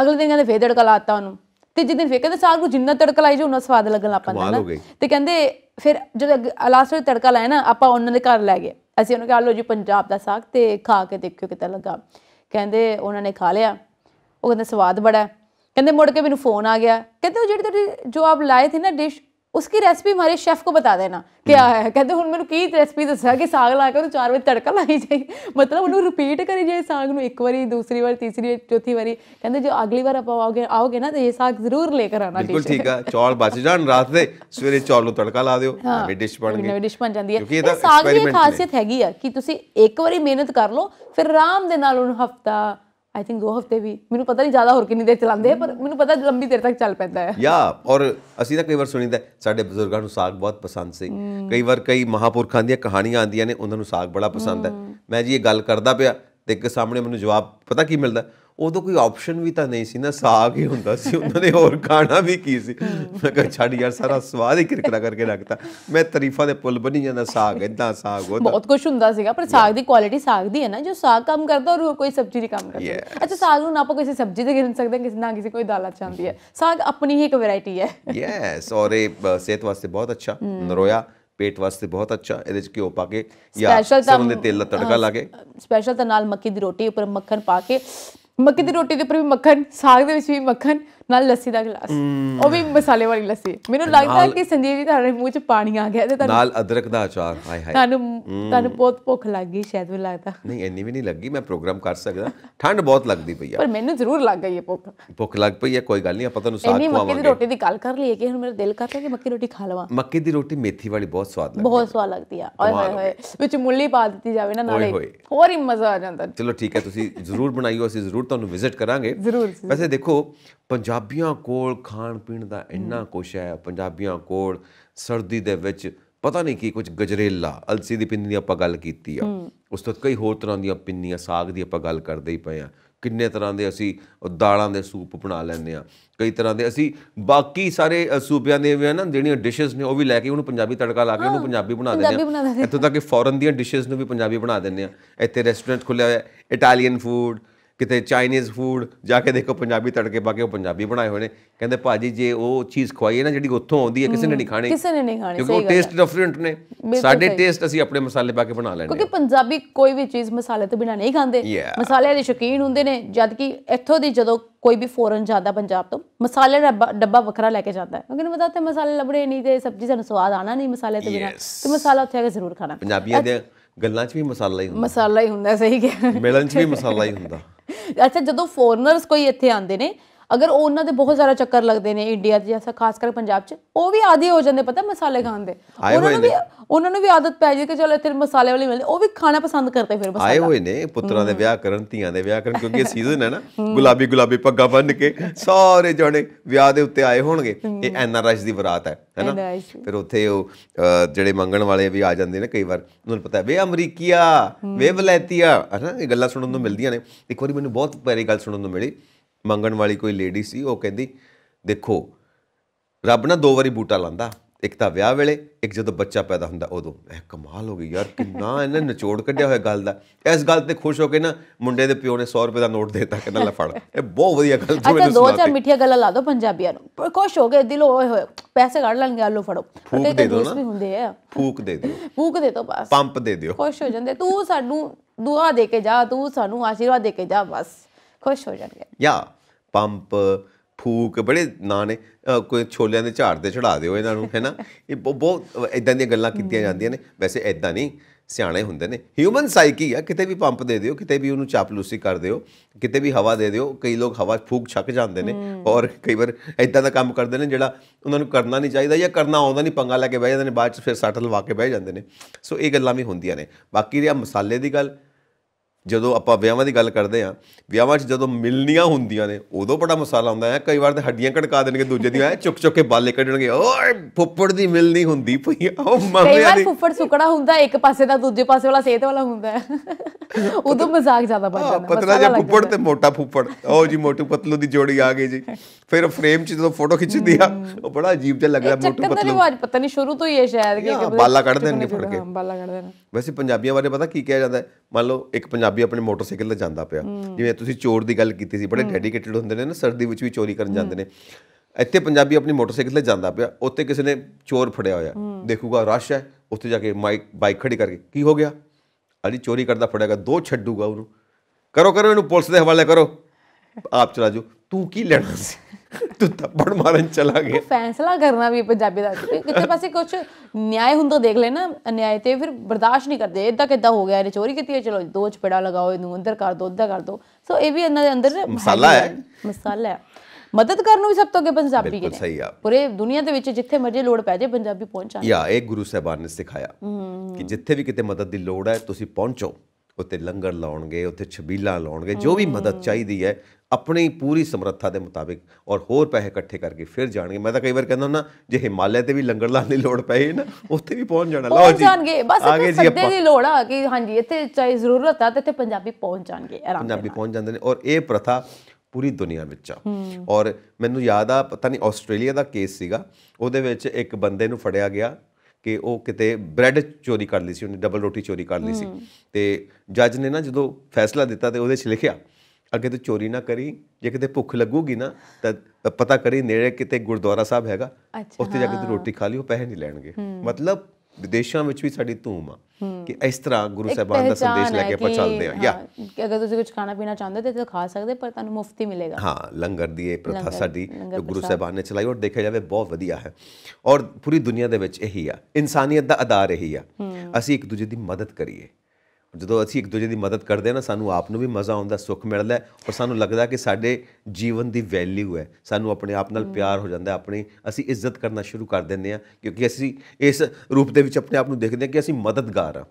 Speaker 1: ਅਗਲੇ ਦਿਨ ਕਹਿੰਦੇ ਫੇਰ ਤੜਕਾ ਲਾਤਾ ਉਹਨੂੰ ਤੇ ਜਿੱਦਨ ਫੇਕਾ ਕਹਿੰਦੇ ਸਾਗ ਨੂੰ ਜਿੰਨਾ ਤੜਕਾ ਲਾਈ ਜੋ ਉਹਨਾਂ ਸਵਾਦ ਲੱਗਣ ਲੱਗ ਪੈਂਦਾ ਨਾ ਤੇ ਕਹਿੰਦੇ ਫਿਰ ਜਦੋਂ ਅਲਾਸਟ ਵਿੱਚ ਤੜਕਾ ਲਾਇਆ ਨਾ ਆਪਾਂ ਉਹਨਾਂ ਦੇ ਘਰ ਲੈ ਗਏ ਅਸੀਂ ਉਹਨੂੰ ਕਿਹਾ ਲੋ ਜੀ ਪੰਜਾਬ ਦਾ ਸਾਗ ਤੇ ਖਾ ਕੇ ਦੇਖਿਓ ਕਿਤਾ ਲੱਗਾ ਕਹਿੰਦੇ ਉਹਨਾਂ ਨੇ ਖਾ ਲਿਆ ਉਹ ਕਹਿੰਦੇ ਸਵਾਦ ਬੜਾ ਕਹਿੰਦੇ ਮੁੜ ਕੇ ਮੈਨੂੰ ਫੋਨ ਆ ਗਿਆ ਕਹਿੰਦੇ ਉਹ ਜਿਹੜੀ ਜੋ ਆਪ ਲਾਏ ਸੀ ਨਾ ਡਿਸ਼ उसकी ਰੈਸਪੀ ਮਾਰੇ ਸ਼ੈਫ ਕੋ ਬਤਾ ਦੇਣਾ ਕਿਆ ਹੈ ਕਹਿੰਦੇ ਹੁਣ ਮੈਨੂੰ ਕੀ ਰੈਸਪੀ ਦੱਸਿਆ ਕਿ ਸਾਗ ਲਾ ਕੇ ਉਹਨੂੰ ਚਾਰ ਵਾਰ ਤੜਕਾ ਲਾਈ ਜਾਈ ਮਤਲਬ ਉਹਨੂੰ ਰਿਪੀਟ ਕਰੀ ਜਾਈ ਸਾਗ ਨੂੰ ਇੱਕ ਵਾਰੀ ਦੂਸਰੀ ਵਾਰ ਤੀਸਰੀ ਚੌਥੀ ਵਾਰੀ ਕਹਿੰਦੇ ਜੋ ਅਗਲੀ ਵਾਰ ਆਪਾਂ ਆਓਗੇ ਆਓਗੇ ਨਾ ਤੇ ਇਹ ਸਾਗ ਜ਼ਰੂਰ ਲੈ ਕੇ ਆਣਾ ਬਿਲਕੁਲ ਠੀਕ ਆ
Speaker 2: ਚੌਲ ਬਚ ਜਾਣ ਰਾਤ ਦੇ ਸਵੇਰੇ ਚੌਲ ਨੂੰ ਤੜਕਾ ਲਾ ਦਿਓ ਨਵੀਂ ਡਿਸ਼ ਬਣ ਗਈ ਨਵੀਂ
Speaker 1: ਡਿਸ਼ ਬਣ ਜਾਂਦੀ ਹੈ ਇਹ ਸਾਗ ਦੀ ਖਾਸੀਅਤ ਹੈਗੀ ਆ ਕਿ ਤੁਸੀਂ ਇੱਕ ਵਾਰੀ ਮਿਹਨਤ ਕਰ ਲਓ ਫਿਰ ਆਰਾਮ ਦੇ ਨਾਲ ਉਹਨੂੰ ਹਫਤਾ ਆਈ ਥਿੰਕ ਦੋ ਹਫਤੇ ਵੀ ਮੈਨੂੰ ਪਤਾ ਨਹੀਂ ਜ਼ਿਆਦਾ ਹੋਰ ਕਿੰਨੀ ਦੇਰ ਚਲਾਉਂਦੇ ਆ ਪਰ ਮੈਨੂੰ ਪਤਾ ਲੰਬੀ ਦੇਰ ਤੱਕ ਚੱਲ ਪੈਂਦਾ ਹੈ
Speaker 2: ਯਾ ਔਰ ਅਸੀਂ ਤਾਂ ਕਈ ਵਾਰ ਸੁਣੀਦਾ ਸਾਡੇ ਬਜ਼ੁਰਗਾਂ ਨੂੰ ਸਾਗ ਬਹੁਤ ਪਸੰਦ ਸੀ ਕਈ ਵਾਰ ਕਈ ਮਹਾਪੁਰਖਾਂ ਦੀਆਂ ਕਹਾਣੀਆਂ ਆਉਂਦੀਆਂ ਨੇ ਉਹਨਾਂ ਨੂੰ ਸਾਗ ਬੜਾ ਪਸੰਦ ਹੈ ਮੈਂ ਜੀ ਇਹ ਗੱਲ ਕਰਦਾ ਪਿਆ ਤੇ ਇੱਕ ਸਾਹਮਣੇ ਮੈਨੂੰ ਜਵਾਬ ਪਤਾ ਕੀ ਮਿਲਦਾ ਉਦੋਂ ਕੋਈ ਆਪਸ਼ਨ ਵੀ ਤਾਂ ਨਹੀਂ ਸੀ ਨਾ ਸਾਗ ਹੀ ਹੁੰਦਾ ਸੀ ਉਹਨਾਂ ਨੇ ਹੋਰ ਖਾਣਾ ਵੀ ਕੀ ਸੀ ਮੈਂ ਕਿਹਾ ਛੱਡ ਯਾਰ ਸਾਰਾ ਸਵਾਦ ਹੀ ਕਿਰਕੜਾ ਕਰਕੇ ਰੱਖਤਾ ਮੈਂ ਤਰੀਫਾਂ ਦੇ ਪੁੱਲ ਬਣੀ ਜਾਂਦਾ ਸਾਗ ਇਦਾਂ ਸਾਗ ਉਹ ਬਹੁਤ
Speaker 1: ਕੁਝ ਹੁੰਦਾ ਸੀਗਾ ਪਰ ਸਾਗ ਦੀ ਕੁਆਲਿਟੀ ਸਾਗ ਦੀ ਹੈ ਨਾ ਜੋ ਸਾਗ ਕੰਮ ਕਰਦਾ ਔਰ ਕੋਈ ਸਬਜ਼ੀ ਨਹੀਂ ਕੰਮ ਕਰਦੀ ਅੱਛਾ ਸਾਗ ਨੂੰ ਨਾ ਆਪਾਂ ਕਿਸੇ ਸਬਜ਼ੀ ਤੇ ਗਿਣ ਸਕਦੇ ਕਿਸੇ ਨਾ ਕਿਸੇ ਕੋਈ ਦਾਲਾਂ ਚਾਹੁੰਦੀ ਹੈ ਸਾਗ ਆਪਣੀ ਹੀ ਇੱਕ ਵੈਰਾਈਟੀ ਹੈ
Speaker 2: ਯੈਸ ਔਰ ਇਹ ਸਿਹਤ ਵਾਸਤੇ ਬਹੁਤ ਅੱਛਾ ਨਰੋਇਆ ਪੇਟ ਵਾਸਤੇ ਬਹੁਤ ਅੱਛਾ ਇਹਦੇ ਚ ਘਿਓ ਪਾ ਕੇ ਜਾਂ ਸਰੋਂ ਦੇ ਤੇਲ ਦਾ ਤੜਕਾ ਲਾ ਕੇ
Speaker 1: ਸਪੈਸ਼ਲ ਤਾਂ ਨਾਲ ਮੱਕੀ ਦੀ ਰੋਟੀ ਉੱਪਰ ਮੱਖਣ ਪਾ ਕੇ ਮੱਕੀ ਦੀ ਰੋਟੀ ਦੇ ਉੱਪਰ ਵੀ ਮੱਖਣ ਸਾਗ ਦੇ ਵਿੱਚ ਵੀ ਮੱਖਣ ਨਾਲ ਲੱਸੀ ਦਾ ਗਲਾਸ ਉਹ ਵੀ ਮਸਾਲੇ ਵਾਲੀ ਲੱਸੀ ਮੈਨੂੰ ਲੱਗਦਾ ਕਿ ਸੰਜੀਵ ਜੀ ਤੁਹਾਡੇ ਮੂੰਹ 'ਚ ਪਾਣੀ ਆ ਗਿਆ ਤੇ ਤੁਹਾਨੂੰ ਨਾਲ
Speaker 2: ਅਦਰਕ ਦਾ ਅਚਾਰ ਹਾਏ ਹਾਏ ਤੁਹਾਨੂੰ ਤੁਹਾਨੂੰ
Speaker 1: ਬਹੁਤ ਭੁੱਖ ਲੱਗ ਗਈ ਸ਼ਾਇਦ ਮੈਨੂੰ ਲੱਗਦਾ
Speaker 2: ਨਹੀਂ ਇੰਨੀ ਵੀ ਨਹੀਂ ਲੱਗੀ ਮੈਂ ਪ੍ਰੋਗਰਾਮ ਕਰ ਸਕਦਾ ਠੰਡ ਬਹੁਤ ਲੱਗਦੀ ਪਈ ਆ ਪਰ
Speaker 1: ਮੈਨੂੰ ਜ਼ਰੂਰ ਲੱਗ ਗਈ ਹੈ ਭੁੱਖ
Speaker 2: ਭੁੱਖ ਲੱਗ ਪਈ ਹੈ ਕੋਈ ਗੱਲ ਨਹੀਂ ਆਪਾਂ ਤੁਹਾਨੂੰ ਸਾਥ ਖਵਾਵਾਂਗੇ ਮੱਕੀ ਦੀ ਰੋਟੀ
Speaker 1: ਦੀ ਗੱਲ ਕਰ ਲਈਏ ਕਿ ਹੁਣ ਮੇਰਾ ਦਿਲ ਕਰਦਾ ਕਿ ਮੱਕੀ ਰੋਟੀ ਖਾ ਲਵਾਂ
Speaker 2: ਮੱਕੀ ਦੀ ਰੋਟੀ ਮੇਥੀ ਵਾਲੀ ਬਹੁਤ ਸਵਾਦ ਲੱਗਦੀ
Speaker 1: ਬਹੁਤ ਸਵਾਦ ਲੱਗਦੀ ਆ ਓਏ ਹੋਏ ਹੋਏ ਵਿੱਚ ਮੁੱਲੀ ਪਾ ਦਿੱਤੀ ਜਾਵੇ ਨਾ ਨਾਲੇ ਹੋਰ ਹੀ ਮਜ਼ਾ ਆ ਜਾਂਦਾ
Speaker 2: ਚਲੋ ਠੀਕ ਹੈ ਤੁਸੀਂ ਜ਼ਰੂਰ ਬਣਾਈਓ ਅਸੀਂ ਜ਼ਰੂਰ ਤੁਹਾਨੂੰ ਵਿਜ਼ਿਟ ਕਰਾਂਗੇ ਜ਼ਰੂਰ ਵੈਸੇ ਦੇਖੋ ਪੰਜਾਬੀਆਂ ਕੋਲ ਖਾਣ ਪੀਣ ਦਾ ਇੰਨਾ ਕੁਛ ਹੈ ਪੰਜਾਬੀਆਂ ਕੋਲ ਸਰਦੀ ਦੇ ਵਿੱਚ ਪਤਾ ਨਹੀਂ ਕੀ ਕੁਝ ਗਜਰੇਲਾ ਅਲਸੀ ਦੀ ਪਿੰਨੀ ਦੀ ਆਪਾਂ ਗੱਲ ਕੀਤੀ ਆ ਉਸ ਤੋਂ ਕਈ ਹੋਰ ਤਰ੍ਹਾਂ ਦੀਆਂ ਪਿੰਨੀਆਂ ਸਾਗ ਦੀ ਆਪਾਂ ਗੱਲ ਕਰਦੇ ਹੀ ਪਏ ਆ ਕਿੰਨੇ ਤਰ੍ਹਾਂ ਦੇ ਅਸੀਂ ਦਾਲਾਂ ਦੇ ਸੂਪ ਬਣਾ ਲੈਂਦੇ ਆ ਕਈ ਤਰ੍ਹਾਂ ਦੇ ਅਸੀਂ ਬਾਕੀ ਸਾਰੇ ਸੂਬਿਆਂ ਦੇ ਵੀ ਨਾ ਜਿਹੜੀਆਂ ਡਿਸ਼ਸ ਨੇ ਉਹ ਵੀ ਲੈ ਕੇ ਉਹਨੂੰ ਪੰਜਾਬੀ ਤੜਕਾ ਲਾ ਕੇ ਉਹਨੂੰ ਪੰਜਾਬੀ ਬਣਾ ਦਿੰਦੇ ਆ ਇੱਥੋਂ ਤੱਕ ਕਿ ਫੋਰਨ ਦੀਆਂ ਡਿਸ਼ਸ ਨੂੰ ਵੀ ਪੰਜਾਬੀ ਬਣਾ ਦਿੰਦੇ ਆ ਇੱਥੇ ਰੈਸਟੋਰੈਂਟ ਖੁੱਲਿਆ ਹੋਇਆ ਇਟਾਲੀਅਨ ਫੂਡ ਕਿਤੇ ਚਾਈਨੀਜ਼ ਫੂਡ ਜਾ ਕੇ ਦੇਖੋ ਪੰਜਾਬੀ ਤੜਕੇ ਪਾ ਕੇ ਉਹ ਪੰਜਾਬੀ ਬਣਾਏ ਹੋਏ ਨੇ ਕਹਿੰਦੇ ਭਾਜੀ ਜੇ ਉਹ ਚੀਜ਼ ਖਵਾਈਏ ਨਾ ਜਿਹੜੀ ਉੱਥੋਂ ਆਉਂਦੀ ਹੈ ਕਿਸੇ ਨੇ ਨਹੀਂ ਖਾਣੀ ਕਿਸੇ ਨੇ ਨਹੀਂ ਖਾਣੀ ਕਿਉਂਕਿ ਉਹ ਟੇਸਟ ਡਿਫਰੈਂਟ ਨੇ ਸਾਡੇ ਟੇਸਟ ਅਸੀਂ ਆਪਣੇ ਮਸਾਲੇ ਪਾ ਕੇ ਬਣਾ ਲੈਂਦੇ ਕਿਉਂਕਿ
Speaker 1: ਪੰਜਾਬੀ ਕੋਈ ਵੀ ਚੀਜ਼ ਮਸਾਲੇ ਤੋਂ ਬਿਨਾ ਨਹੀਂ ਖਾਂਦੇ ਮਸਾਲੇ ਦੇ ਸ਼ੌਕੀਨ ਹੁੰਦੇ ਨੇ ਜਦ ਕਿ ਇੱਥੋਂ ਦੀ ਜਦੋਂ ਕੋਈ ਵੀ ਫੋਰਨ ਜਾਂਦਾ ਪੰਜਾਬ ਤੋਂ ਮਸਾਲੇ ਦਾ ਡੱਬਾ ਵੱਖਰਾ ਲੈ ਕੇ ਜਾਂਦਾ ਕਿਉਂਕਿ ਨੂੰ ਪਤਾ ਤੇ ਮਸਾਲੇ ਲੱਭਣੇ ਨਹੀਂ ਤੇ ਸਬਜ਼ੀ ਸਾਨੂੰ ਸਵਾਦ ਆਣਾ ਨਹੀਂ ਮਸਾਲੇ ਤੋਂ ਬਿਨਾ ਤੇ ਮਸਾਲਾ ਉੱਥੇ ਆ ਕੇ ਜ਼ਰੂਰ ਖਾਣਾ ਪੰਜਾਬੀਆਂ ਦੇ
Speaker 2: ਗੱਲਾਂ 'ਚ ਵੀ ਮਸਾਲਾ ਹੀ ਹੁੰਦਾ
Speaker 1: ਮਸਾਲਾ ਹੀ ਹੁੰਦਾ ਸਹੀ ਕਿ ਮਿਲਣ
Speaker 2: 'ਚ ਵੀ ਮਸਾਲਾ ਹੀ ਹੁੰਦਾ
Speaker 1: ਅੱਛਾ ਜਦੋਂ ਫੋਰਨਰਸ ਕੋਈ ਇੱਥੇ ਆਉਂਦੇ ਨੇ ਅਗਰ ਉਹ ਉਹਨਾਂ ਦੇ ਬਹੁਤ ਜ਼ਿਆਦਾ ਚੱਕਰ ਲੱਗਦੇ ਨੇ ਇੰਡੀਆ ਦੇ ਜਿਵੇਂ ਖਾਸ ਕਰਕੇ ਪੰਜਾਬ 'ਚ ਉਹ ਵੀ ਆਦੀ ਹੋ ਜਾਂਦੇ ਪਤਾ ਮਸਾਲੇ ਖਾਣ ਦੇ ਉਹਨਾਂ ਨੂੰ ਵੀ ਉਹਨਾਂ ਨੂੰ ਵੀ ਆਦਤ ਪੈ ਜੇ ਕਿ ਚਲੋ ਇੱਥੇ ਮਸਾਲੇ ਵਾਲੀ ਮਿਲਦੀ ਉਹ ਵੀ ਖਾਣਾ ਪਸੰਦ ਕਰਦੇ ਫਿਰ ਮਸਾਲਾ ਆਏ
Speaker 2: ਹੋਏ ਨੇ ਪੁੱਤਰਾਂ ਦੇ ਵਿਆਹ ਕਰਨ ਧੀਆਂ ਦੇ ਵਿਆਹ ਕਰਨ ਕਿਉਂਕਿ ਇਹ ਸੀਜ਼ਨ ਹੈ ਨਾ ਗੁਲਾਬੀ ਗੁਲਾਬੀ ਪੱਗਾਂ ਬੰਨ ਕੇ ਸਾਰੇ ਜਾਣੇ ਵਿਆਹ ਦੇ ਉੱਤੇ ਆਏ ਹੋਣਗੇ ਇਹ ਐਨਆਰਐਸ ਦੀ ਬਰਾਤ ਹੈ ਹੈਨਾ ਫਿਰ ਉੱਥੇ ਉਹ ਜਿਹੜੇ ਮੰਗਣ ਵਾਲੇ ਵੀ ਆ ਜਾਂਦੇ ਨੇ ਕਈ ਵਾਰ ਉਹਨਾਂ ਨੂੰ ਪਤਾ ਵੇ ਅਮਰੀਕੀਆ ਵੇ ਹੈ ਨਾ ਇਹ ਗੱਲਾਂ ਸੁਣਨ ਨੂੰ ਮਿਲਦੀਆਂ ਨੇ ਇੱਕ ਵਾਰੀ ਮੈਨੂੰ ਬਹੁਤ ਪਿਆਰੀ ਗੱਲ ਸੁਣਨ ਨੂੰ ਮਿਲੀ ਮੰਗਣ ਵਾਲੀ ਕੋਈ ਲੇਡੀ ਸੀ ਉਹ ਕਹਿੰਦੀ ਦੇਖੋ ਰੱਬ ਨਾ ਦੋ ਵਾਰੀ ਬੂਟਾ ਲਾਂਦਾ ਇੱਕ ਤਾਂ ਵਿਆਹ ਵੇਲੇ ਇੱਕ ਜਦੋਂ ਬੱਚਾ ਪੈਦਾ ਹੁੰਦਾ ਉਦੋਂ ਇਹ ਕਮਾਲ ਹੋ ਗਈ ਯਾਰ ਕਿੰਨਾ ਇਹਨੇ ਨਿਚੋੜ ਕੱਢਿਆ ਹੋਇਆ ਗੱਲ ਦਾ ਇਸ ਗੱਲ ਤੇ ਖੁਸ਼ ਹੋ ਕੇ ਨਾ ਮੁੰਡੇ ਦੇ ਪਿਓ ਨੇ 100 ਰੁਪਏ ਦਾ ਨੋਟ ਦੇਤਾ ਕਹਿੰਦਾ ਲੈ ਫੜ ਇਹ ਬਹੁਤ ਵਧੀਆ ਗੱਲ ਤੂੰ ਮੈਨੂੰ ਦੋ ਚਾਰ
Speaker 1: ਮਿੱਠੀਆਂ ਗੱਲਾਂ ਲਾ ਦੋ ਪੰਜਾਬੀਆਂ ਨੂੰ ਪਰ ਖੁਸ਼ ਹੋ ਗਏ ਦਿਲ ਓਏ ਹੋਏ ਪੈਸੇ ਕੱਢ ਲੈਣਗੇ ਆਲੋ ਫੜੋ ਫੂਕ ਦੇ ਦਿਓ ਨਾ ਹੁੰਦੇ ਆ ਫੂਕ ਦੇ ਦਿਓ ਫੂਕ ਦੇ ਦੋ ਬਸ
Speaker 2: ਪੰਪ ਦੇ ਦਿਓ ਖੁਸ਼
Speaker 1: ਹੋ ਜਾਂਦੇ ਤੂੰ ਸਾਨੂੰ ਦੁਆ ਦੇ ਕੇ ਜਾ ਤੂੰ ਸਾਨੂੰ ਆਸ਼ੀਰਵਾਦ ਦੇ ਕੇ ਜਾ ਬਸ ਖੁਸ਼ ਹੋ ਜਾਣਗੇ
Speaker 2: ਯਾ ਪੰਪ ਫੂਕ ਬੜੇ ਨਾਂ ਨੇ ਕੋਈ ਛੋਲਿਆਂ ਦੇ ਝਾੜ ਤੇ ਚੜਾ ਦਿਓ ਇਹਨਾਂ ਨੂੰ ਹੈਨਾ ਇਹ ਬਹੁਤ ਇਦਾਂ ਦੀਆਂ ਗੱਲਾਂ ਕੀਤੀਆਂ ਜਾਂਦੀਆਂ ਨੇ ਵੈਸੇ ਇਦਾਂ ਨਹੀਂ ਸਿਆਣੇ ਹੁੰਦੇ ਨੇ ਹਿਊਮਨ ਸਾਈਕੀ ਆ ਕਿਤੇ ਵੀ ਪੰਪ ਦੇ ਦਿਓ ਕਿਤੇ ਵੀ ਉਹਨੂੰ ਚਾਪਲੂਸੀ ਕਰ ਦਿਓ ਕਿਤੇ ਵੀ ਹਵਾ ਦੇ ਦਿਓ ਕਈ ਲੋਕ ਹਵਾ ਫੂਕ ਛੱਕ ਜਾਂਦੇ ਨੇ ਔਰ ਕਈ ਵਾਰ ਇਦਾਂ ਦਾ ਕੰਮ ਕਰਦੇ ਨੇ ਜਿਹੜਾ ਉਹਨਾਂ ਨੂੰ ਕਰਨਾ ਨਹੀਂ ਚਾਹੀਦਾ ਜਾਂ ਕਰਨਾ ਆਉਂਦਾ ਨਹੀਂ ਪੰਗਾ ਲੈ ਕੇ ਬਹਿ ਜਾਂਦੇ ਨੇ ਬਾਅਦ ਚ ਫਿਰ ਸੱਟ ਲਵਾ ਕੇ ਬਹਿ ਜਾਂਦੇ ਨੇ ਸੋ ਇਹ ਗੱਲਾਂ ਵੀ ਹੁੰਦੀਆਂ ਨੇ ਬਾਕੀ ਰਿਹਾ ਮਸਾਲੇ ਦੀ ਗੱਲ ਜਦੋਂ ਆਪਾਂ ਵਿਆਹਾਂ ਦੀ ਗੱਲ ਕਰਦੇ ਆ ਵਿਆਹਾਂ 'ਚ ਜਦੋਂ ਮਿਲਨੀਆਂ ਹੁੰਦੀਆਂ ਨੇ ਉਦੋਂ ਬੜਾ ਮਸਾਲਾ ਹੁੰਦਾ ਹੈ ਕਈ ਵਾਰ ਤੇ ਹੱਡੀਆਂ ਕਟਕਾ ਦੇਣਗੇ ਦੂਜੇ ਦੀਆਂ ਚੁੱਕ ਚੁੱਕ ਕੇ ਬਾਲੇ ਕੱਢਣਗੇ ਓਏ ਫੁੱਫੜ ਦੀ ਮਿਲਨੀ ਹੁੰਦੀ ਪਈ ਉਹ ਮਾਮੇ ਦੀ ਕਈ ਵਾਰ
Speaker 1: ਫੁੱਫੜ ਸੁਕੜਾ ਹੁੰਦਾ ਇੱਕ ਪਾਸੇ ਦਾ ਦੂਜੇ ਪਾਸੇ ਵਾਲਾ ਸਿਹਤ ਵਾਲਾ ਹੁੰਦਾ ਹੈ ਉਦੋਂ ਮਜ਼ਾਕ ਜ਼ਿਆਦਾ ਬਣ ਜਾਂਦਾ ਪਤਲਾ ਜਿਹਾ
Speaker 2: ਫੁੱਫੜ ਤੇ ਮੋਟਾ ਫੁੱਫੜ ਉਹ ਜੀ ਮੋਟੂ ਪਤਲੂ ਦੀ ਜੋੜੀ ਆ ਗਈ ਜੀ ਫਿਰ ਫਰੇਮ 'ਚ ਜਦੋਂ ਫੋਟੋ ਖਿੱਚਦੀ ਆ ਉਹ ਬੜਾ ਅਜੀਬ ਜਿਹਾ ਲੱਗਦਾ ਮੋਟੂ ਪਤਲੂ
Speaker 1: ਪਤਾ ਨਹੀਂ ਸ਼ੁਰੂ ਤੋਂ ਹੀ ਹੈ ਸ਼ਾਇਦ ਕਿ ਬਾਲਾ ਕੱਢਦੇ ਨੇ ਫੜ ਕੇ ਬਾਲਾ ਕੱਢਦੇ ਨੇ
Speaker 2: ਵੈਸੇ ਪੰਜਾਬੀਆਂ ਬਾਰੇ ਪਤਾ ਕੀ ਕਿਹਾ ਜਾਂਦਾ ਮੰਨ ਲਓ ਇੱਕ ਪੰਜਾਬੀ ਪੰਜਾਬੀ ਆਪਣੇ ਮੋਟਰਸਾਈਕਲ ਤੇ ਜਾਂਦਾ ਪਿਆ ਜਿਵੇਂ ਤੁਸੀਂ ਚੋਰ ਦੀ ਗੱਲ ਕੀਤੀ ਸੀ ਬੜੇ ਡੈਡੀਕੇਟਿਡ ਹੁੰਦੇ ਨੇ ਨਾ ਸਰਦੀ ਵਿੱਚ ਵੀ ਚੋਰੀ ਕਰਨ ਜਾਂਦੇ ਨੇ ਇੱਥੇ ਪੰਜਾਬੀ ਆਪਣੀ ਮੋਟਰਸਾਈਕਲ ਤੇ ਜਾਂਦਾ ਪਿਆ ਉੱਥੇ ਕਿਸੇ ਨੇ ਚੋਰ ਫੜਿਆ ਹੋਇਆ ਦੇਖੂਗਾ ਰਸ਼ ਹੈ ਉੱਥੇ ਜਾ ਕੇ ਮਾਈਕ ਬਾਈਕ ਖੜੀ ਕਰਕੇ ਕੀ ਹੋ ਗਿਆ ਅਲੀ ਚੋਰੀ ਕਰਦਾ ਫੜੇਗਾ ਦੋ ਛੱਡੂਗਾ ਉਹਨੂੰ ਕਰੋ ਕਰੋ ਇਹਨੂੰ ਪੁਲਿਸ ਦੇ ਹਵਾਲੇ ਕਰੋ ਆਪ ਚਲਾ ਜਾਓ ਤੂੰ ਕੀ ਲੈਣਾ ਸੀ ਤੂੰ ਥੱਪੜ ਮਾਰਨ ਚਲਾ ਗਿਆ
Speaker 1: ਫੈਸਲਾ ਕਰਨਾ ਵੀ ਪੰਜਾਬੀ ਦਾ ਕਿਤੇ ਪਾਸੇ ਕੁਝ ਨਿਆਂ ਹੁੰਦਾ ਦੇਖ ਲੈ ਨਾ ਅਨਿਆਏ ਤੇ ਫਿਰ ਬਰਦਾਸ਼ਤ ਨਹੀਂ ਕਰਦੇ ਇਦਾਂ ਕਿਦਾਂ ਹੋ ਗਿਆ ਇਹ ਚੋਰੀ ਕੀਤੀ ਹੈ ਚਲੋ ਦੋ ਚਪੜਾ ਲਗਾਓ ਇਹਨੂੰ ਅੰਦਰ ਕਰ ਦੋ ਉੱਧਰ ਕਰ ਦੋ ਸੋ ਇਹ ਵੀ ਇਹਨਾਂ ਦੇ ਅੰਦਰ ਮਸਾਲਾ ਹੈ ਮਸਾਲਾ ਹੈ ਮਦਦ ਕਰਨ ਨੂੰ ਵੀ ਸਭ ਤੋਂ ਅੱਗੇ ਪੰਜਾਬੀ ਨੇ ਸਹੀ ਆ ਪੂਰੇ ਦੁਨੀਆ ਦੇ ਵਿੱਚ ਜਿੱਥੇ ਮਰਜ਼ੀ ਲੋੜ ਪੈ ਜੇ ਪੰਜਾਬੀ ਪਹੁੰਚਾ ਯਾ
Speaker 2: ਇਹ ਗੁਰੂ ਸਾਹਿਬਾਨ ਨੇ ਸਿਖਾਇਆ ਕਿ ਜਿੱਥੇ ਵੀ ਕਿਤੇ ਮਦਦ ਦੀ ਲੋੜ ਹੈ ਤੁਸੀਂ ਪਹੁੰਚੋ ਉੱਤੇ ਲੰਗਰ ਲਾਉਣਗੇ ਉੱਤੇ ਛਬੀਲਾ ਲਾਉਣਗੇ ਜੋ ਵੀ ਮਦਦ ਚਾਹੀਦੀ ਹੈ ਆਪਣੀ ਪੂਰੀ ਸਮਰੱਥਾ ਦੇ ਮੁਤਾਬਿਕ ਔਰ ਹੋਰ ਪੈਸੇ ਇਕੱਠੇ ਕਰਕੇ ਫਿਰ ਜਾਣਗੇ ਮੈਂ ਤਾਂ ਕਈ ਵਾਰ ਕਹਿੰਦਾ ਹਾਂ ਨਾ ਜੇ ਹਿਮਾਲਿਆ ਤੇ ਵੀ ਲੰਗਰ ਲਾਣ ਦੀ ਲੋੜ ਪਈ ਨਾ ਉੱਥੇ ਵੀ ਪਹੁੰਚ ਜਾਣਾ ਲਓ ਜੀ ਜਾਣਗੇ ਬਸ ਇੱਥੇ ਸੱਦੇ ਦੀ
Speaker 1: ਲੋੜ ਆ ਕਿ ਹਾਂਜੀ ਇੱਥੇ ਚਾਹੀ ਜ਼ਰੂਰਤ ਆ ਤੇ ਇੱਥੇ ਪੰਜਾਬੀ ਪਹੁੰਚ ਜਾਣਗੇ ਆਰਾਮ ਪੰਜਾਬੀ
Speaker 2: ਪਹੁੰਚ ਜਾਂਦੇ ਨੇ ਔਰ ਇਹ ਪ੍ਰਥਾ ਪੂਰੀ ਦੁਨੀਆ ਵਿੱਚ ਆ ਔਰ ਮੈਨੂੰ ਯਾਦ ਆ ਪਤਾ ਨਹੀਂ ਆਸਟ੍ਰੇਲੀਆ ਦਾ ਕੇਸ ਸੀਗਾ ਉਹਦੇ ਵਿੱਚ ਇੱਕ ਬੰਦੇ ਨੂੰ ਫੜਿਆ ਗਿਆ ਕਿ ਉਹ ਕਿਤੇ ਬ੍ਰੈਡ ਚੋਰੀ ਕਰ ਲਈ ਸੀ ਉਹਨੇ ਡਬਲ ਰੋਟੀ ਚੋਰੀ ਕਰ ਲਈ ਸੀ ਤੇ ਜੱਜ ਨੇ ਨਾ ਜਦੋਂ ਫੈਸਲਾ ਦਿੱਤਾ ਤੇ ਉਹਦੇ 'ਚ ਲਿਖਿਆ ਅੱਗੇ ਤੇ ਚੋਰੀ ਨਾ ਕਰੀ ਜੇ ਕਿਤੇ ਭੁੱਖ ਲੱਗੂਗੀ ਨਾ ਤਾਂ ਪਤਾ ਕਰੀ ਨੇੜੇ ਕਿਤੇ ਗੁਰਦੁਆਰਾ ਸਾਹਿਬ ਹੈਗਾ ਉੱਥੇ ਜਾ ਕੇ ਤੂੰ ਰੋਟੀ ਖਾ ਲਈ ਉਹ ਪੈਸੇ ਨਹੀਂ ਲੈਣਗੇ ਮਤਲਬ ਵਿਦੇਸ਼ਾਂ ਵਿੱਚ ਵੀ ਸਾਡੀ ਧੂਮ ਆ ਕਿ ਇਸ ਤਰ੍ਹਾਂ ਗੁਰੂ ਸਾਹਿਬਾਨ ਦਾ ਸੰਦੇਸ਼ ਲੈ ਕੇ ਆਪਾਂ ਚੱਲਦੇ ਆ ਯਾ
Speaker 1: ਅਗਰ ਤੁਸੀਂ ਕੁਝ ਖਾਣਾ ਪੀਣਾ ਚਾਹੁੰਦੇ ਤੇ ਖਾ ਸਕਦੇ ਪਰ ਤੁਹਾਨੂੰ ਮੁਫਤੀ ਮਿਲੇਗਾ ਹਾਂ
Speaker 2: ਲੰਗਰ ਦੀ ਇਹ ਪ੍ਰਥਾ ਸਾਡੀ ਜੋ ਗੁਰੂ ਸਾਹਿਬਾਨ ਨੇ ਚਲਾਈ ਔਰ ਦੇਖਿਆ ਜਾਵੇ ਬਹੁਤ ਵਧੀਆ ਹੈ ਔਰ ਪੂਰੀ ਦੁਨੀਆ ਦੇ ਵਿੱਚ ਇਹੀ ਆ ਇਨਸਾਨੀਅਤ ਦਾ ਆਧਾਰ ਇਹੀ ਆ ਅਸੀਂ ਇੱਕ ਦੂਜੇ ਦੀ ਮਦਦ ਕਰੀਏ ਜਦੋਂ ਅਸੀਂ ਇੱਕ ਦੂਜੇ ਦੀ ਮਦਦ ਕਰਦੇ ਨਾ ਸਾਨੂੰ ਆਪ ਨੂੰ ਵੀ ਮਜ਼ਾ ਆਉਂਦਾ ਸੁੱਖ ਮਿਲਦਾ ਔਰ ਸਾਨੂੰ ਲੱਗਦਾ ਕਿ ਸਾਡੇ ਜੀਵਨ ਦੀ ਵੈਲਿਊ ਹੈ ਸਾਨੂੰ ਆਪਣੇ ਆਪ ਨਾਲ ਪਿਆਰ ਹੋ ਜਾਂਦਾ ਆਪਣੀ ਅਸੀਂ ਇੱਜ਼ਤ ਕਰਨਾ ਸ਼ੁਰੂ ਕਰ ਦਿੰਦੇ ਆ ਕਿਉਂਕਿ ਅਸੀਂ ਇਸ ਰੂਪ ਦੇ ਵਿੱਚ ਆਪਣੇ ਆਪ ਨੂੰ ਦੇਖਦੇ ਆ ਕਿ ਅਸੀਂ ਮਦਦਗਾਰ ਆ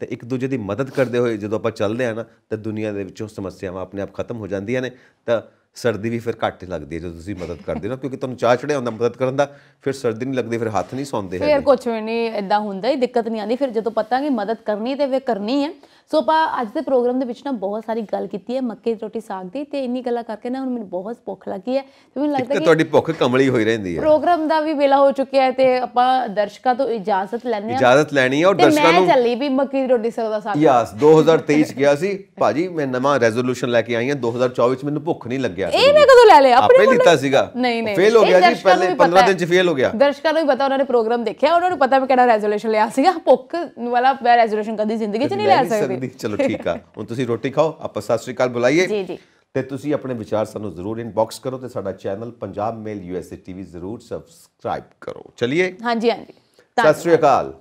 Speaker 2: ਤੇ ਇੱਕ ਦੂਜੇ ਦੀ ਮਦਦ ਕਰਦੇ ਹੋਏ ਜਦੋਂ ਆਪਾਂ ਚੱਲਦੇ ਆ ਨਾ ਤਾਂ ਦੁਨੀਆ ਦੇ ਵਿੱਚੋਂ ਸਮੱਸਿਆਵਾਂ ਆਪਣੇ ਆਪ ਖਤਮ ਹੋ ਜਾਂਦੀਆਂ ਨੇ ਤਾਂ ਸਰਦੀ ਵੀ ਫਿਰ ਘੱਟ ਲੱਗਦੀ ਹੈ ਜਦੋਂ ਤੁਸੀਂ ਮਦਦ ਕਰਦੇ ਹੋ ਕਿਉਂਕਿ ਤੁਹਾਨੂੰ ਚਾਹ ਚੜਿਆ ਹੁੰਦਾ ਮਦਦ ਕਰਨ ਦਾ ਫਿਰ ਸਰਦੀ ਨਹੀਂ ਲੱਗਦੀ ਫਿਰ ਹੱਥ ਨਹੀਂ ਸੌਂਦੇ ਹੈ ਫਿਰ ਕੁਝ
Speaker 1: ਵੀ ਨਹੀਂ ਐਦਾਂ ਹੁੰਦਾ ਹੀ ਦਿੱਕਤ ਨਹੀਂ ਆਉਂਦੀ ਫਿਰ ਜਦੋਂ ਪਤਾ ਕਿ ਮਦਦ ਕਰਨੀ ਤੇ ਵੇ ਕਰਨੀ ਹੈ ਸੋ ਆਪਾਂ ਅੱਜ ਦੇ ਪ੍ਰੋਗਰਾਮ ਦੇ ਵਿੱਚ ਨਾ ਬਹੁਤ ਸਾਰੀ ਗੱਲ ਕੀਤੀ ਹੈ ਮੱਕੇ ਦੀ ਰੋਟੀ ਸਾਗ ਦੀ ਤੇ ਇੰਨੀ ਗੱਲਾਂ ਕਰਕੇ ਨਾ ਹੁਣ ਮੈਨੂੰ ਬਹੁਤ ਭੁੱਖ ਲੱਗੀ ਹੈ ਤੇ ਮੈਨੂੰ ਲੱਗਦਾ ਕਿ ਤੁਹਾਡੀ
Speaker 2: ਭੁੱਖ ਕਮਲੀ ਹੋਈ ਰਹਿੰਦੀ ਹੈ
Speaker 1: ਪ੍ਰੋਗਰਾਮ ਦਾ ਵੀ ਵੇਲਾ ਹੋ ਚੁੱਕਿਆ ਹੈ ਤੇ ਆਪਾਂ ਦਰਸ਼ਕਾਂ ਤੋਂ ਇਜਾਜ਼ਤ ਲੈਣੀ ਹੈ
Speaker 2: ਇਜਾਜ਼ਤ ਲੈਣੀ ਹੈ ਔਰ ਦਰਸ਼ਕਾਂ ਨੂੰ ਮੈਂ
Speaker 1: ਚੱਲੀ ਵੀ ਮੱਕੀ ਦੀ ਰੋਟੀ ਸਾਗ ਦਾ ਸਾਗ ਯਸ
Speaker 2: 2023 ਗਿਆ ਸੀ ਭਾਜੀ ਮੈਂ ਨਵਾਂ ਰੈਜ਼ੋਲੂਸ਼ਨ ਲੈ ਕੇ ਆਈ ਹਾਂ 2024 ਵਿੱਚ ਮੈਨੂੰ ਭੁੱਖ ਨਹੀਂ ਲੱਗਿਆ ਇਹ
Speaker 1: ਮੈਂ ਕਦੋਂ ਲੈ ਲਿਆ ਆਪਣੇ ਲਿੱਤਾ ਸੀਗਾ ਨਹੀਂ ਨਹੀਂ ਫੇਲ ਹੋ ਗਿਆ ਜੀ ਪਹਿਲੇ 15 ਦਿਨ ਚ ਫੇਲ ਹੋ ਗਿਆ ਦਰਸ਼ਕਾਂ ਨੂੰ ਵੀ ਪਤਾ ਉਹਨਾਂ ਨੇ ਪ੍ਰੋਗਰਾਮ ਦੇਖਿਆ ਉਹਨਾਂ ਨੂੰ ਪਤਾ ਮੈਂ ਕਿਹੜਾ ਰੈਜ਼ੋਲੂਸ਼ਨ ਲਿਆ ਸੀਗਾ ਭੁੱਖ ਵਾਲਾ ਮੈਂ ਰੈਜ਼ੋਲੂਸ਼ਨ ਕਦੀ ਜ਼ਿੰਦਗੀ ਚ ਨਹੀਂ ਲੈ ਸਕਦੀ ਕਹਿੰਦੀ ਚਲੋ ਠੀਕ ਆ
Speaker 2: ਹੁਣ ਤੁਸੀਂ ਰੋਟੀ ਖਾਓ ਆਪਾਂ ਸਤਿ ਸ਼੍ਰੀ ਅਕਾਲ ਬੁਲਾਈਏ ਜੀ ਜੀ ਤੇ ਤੁਸੀਂ ਆਪਣੇ ਵਿਚਾਰ ਸਾਨੂੰ ਜ਼ਰੂਰ ਇਨਬਾਕਸ ਕਰੋ ਤੇ ਸਾਡਾ channel Punjab mail USA TV ਜ਼ਰੂਰ ਸਬਸਕ੍ਰਾਈਬ ਕਰੋ ਚਲਿਏ
Speaker 1: ਹਾਂਜੀ ਹਾਂਜੀ ਸਤਿ ਸ਼੍ਰੀ
Speaker 2: ਅਕਾਲ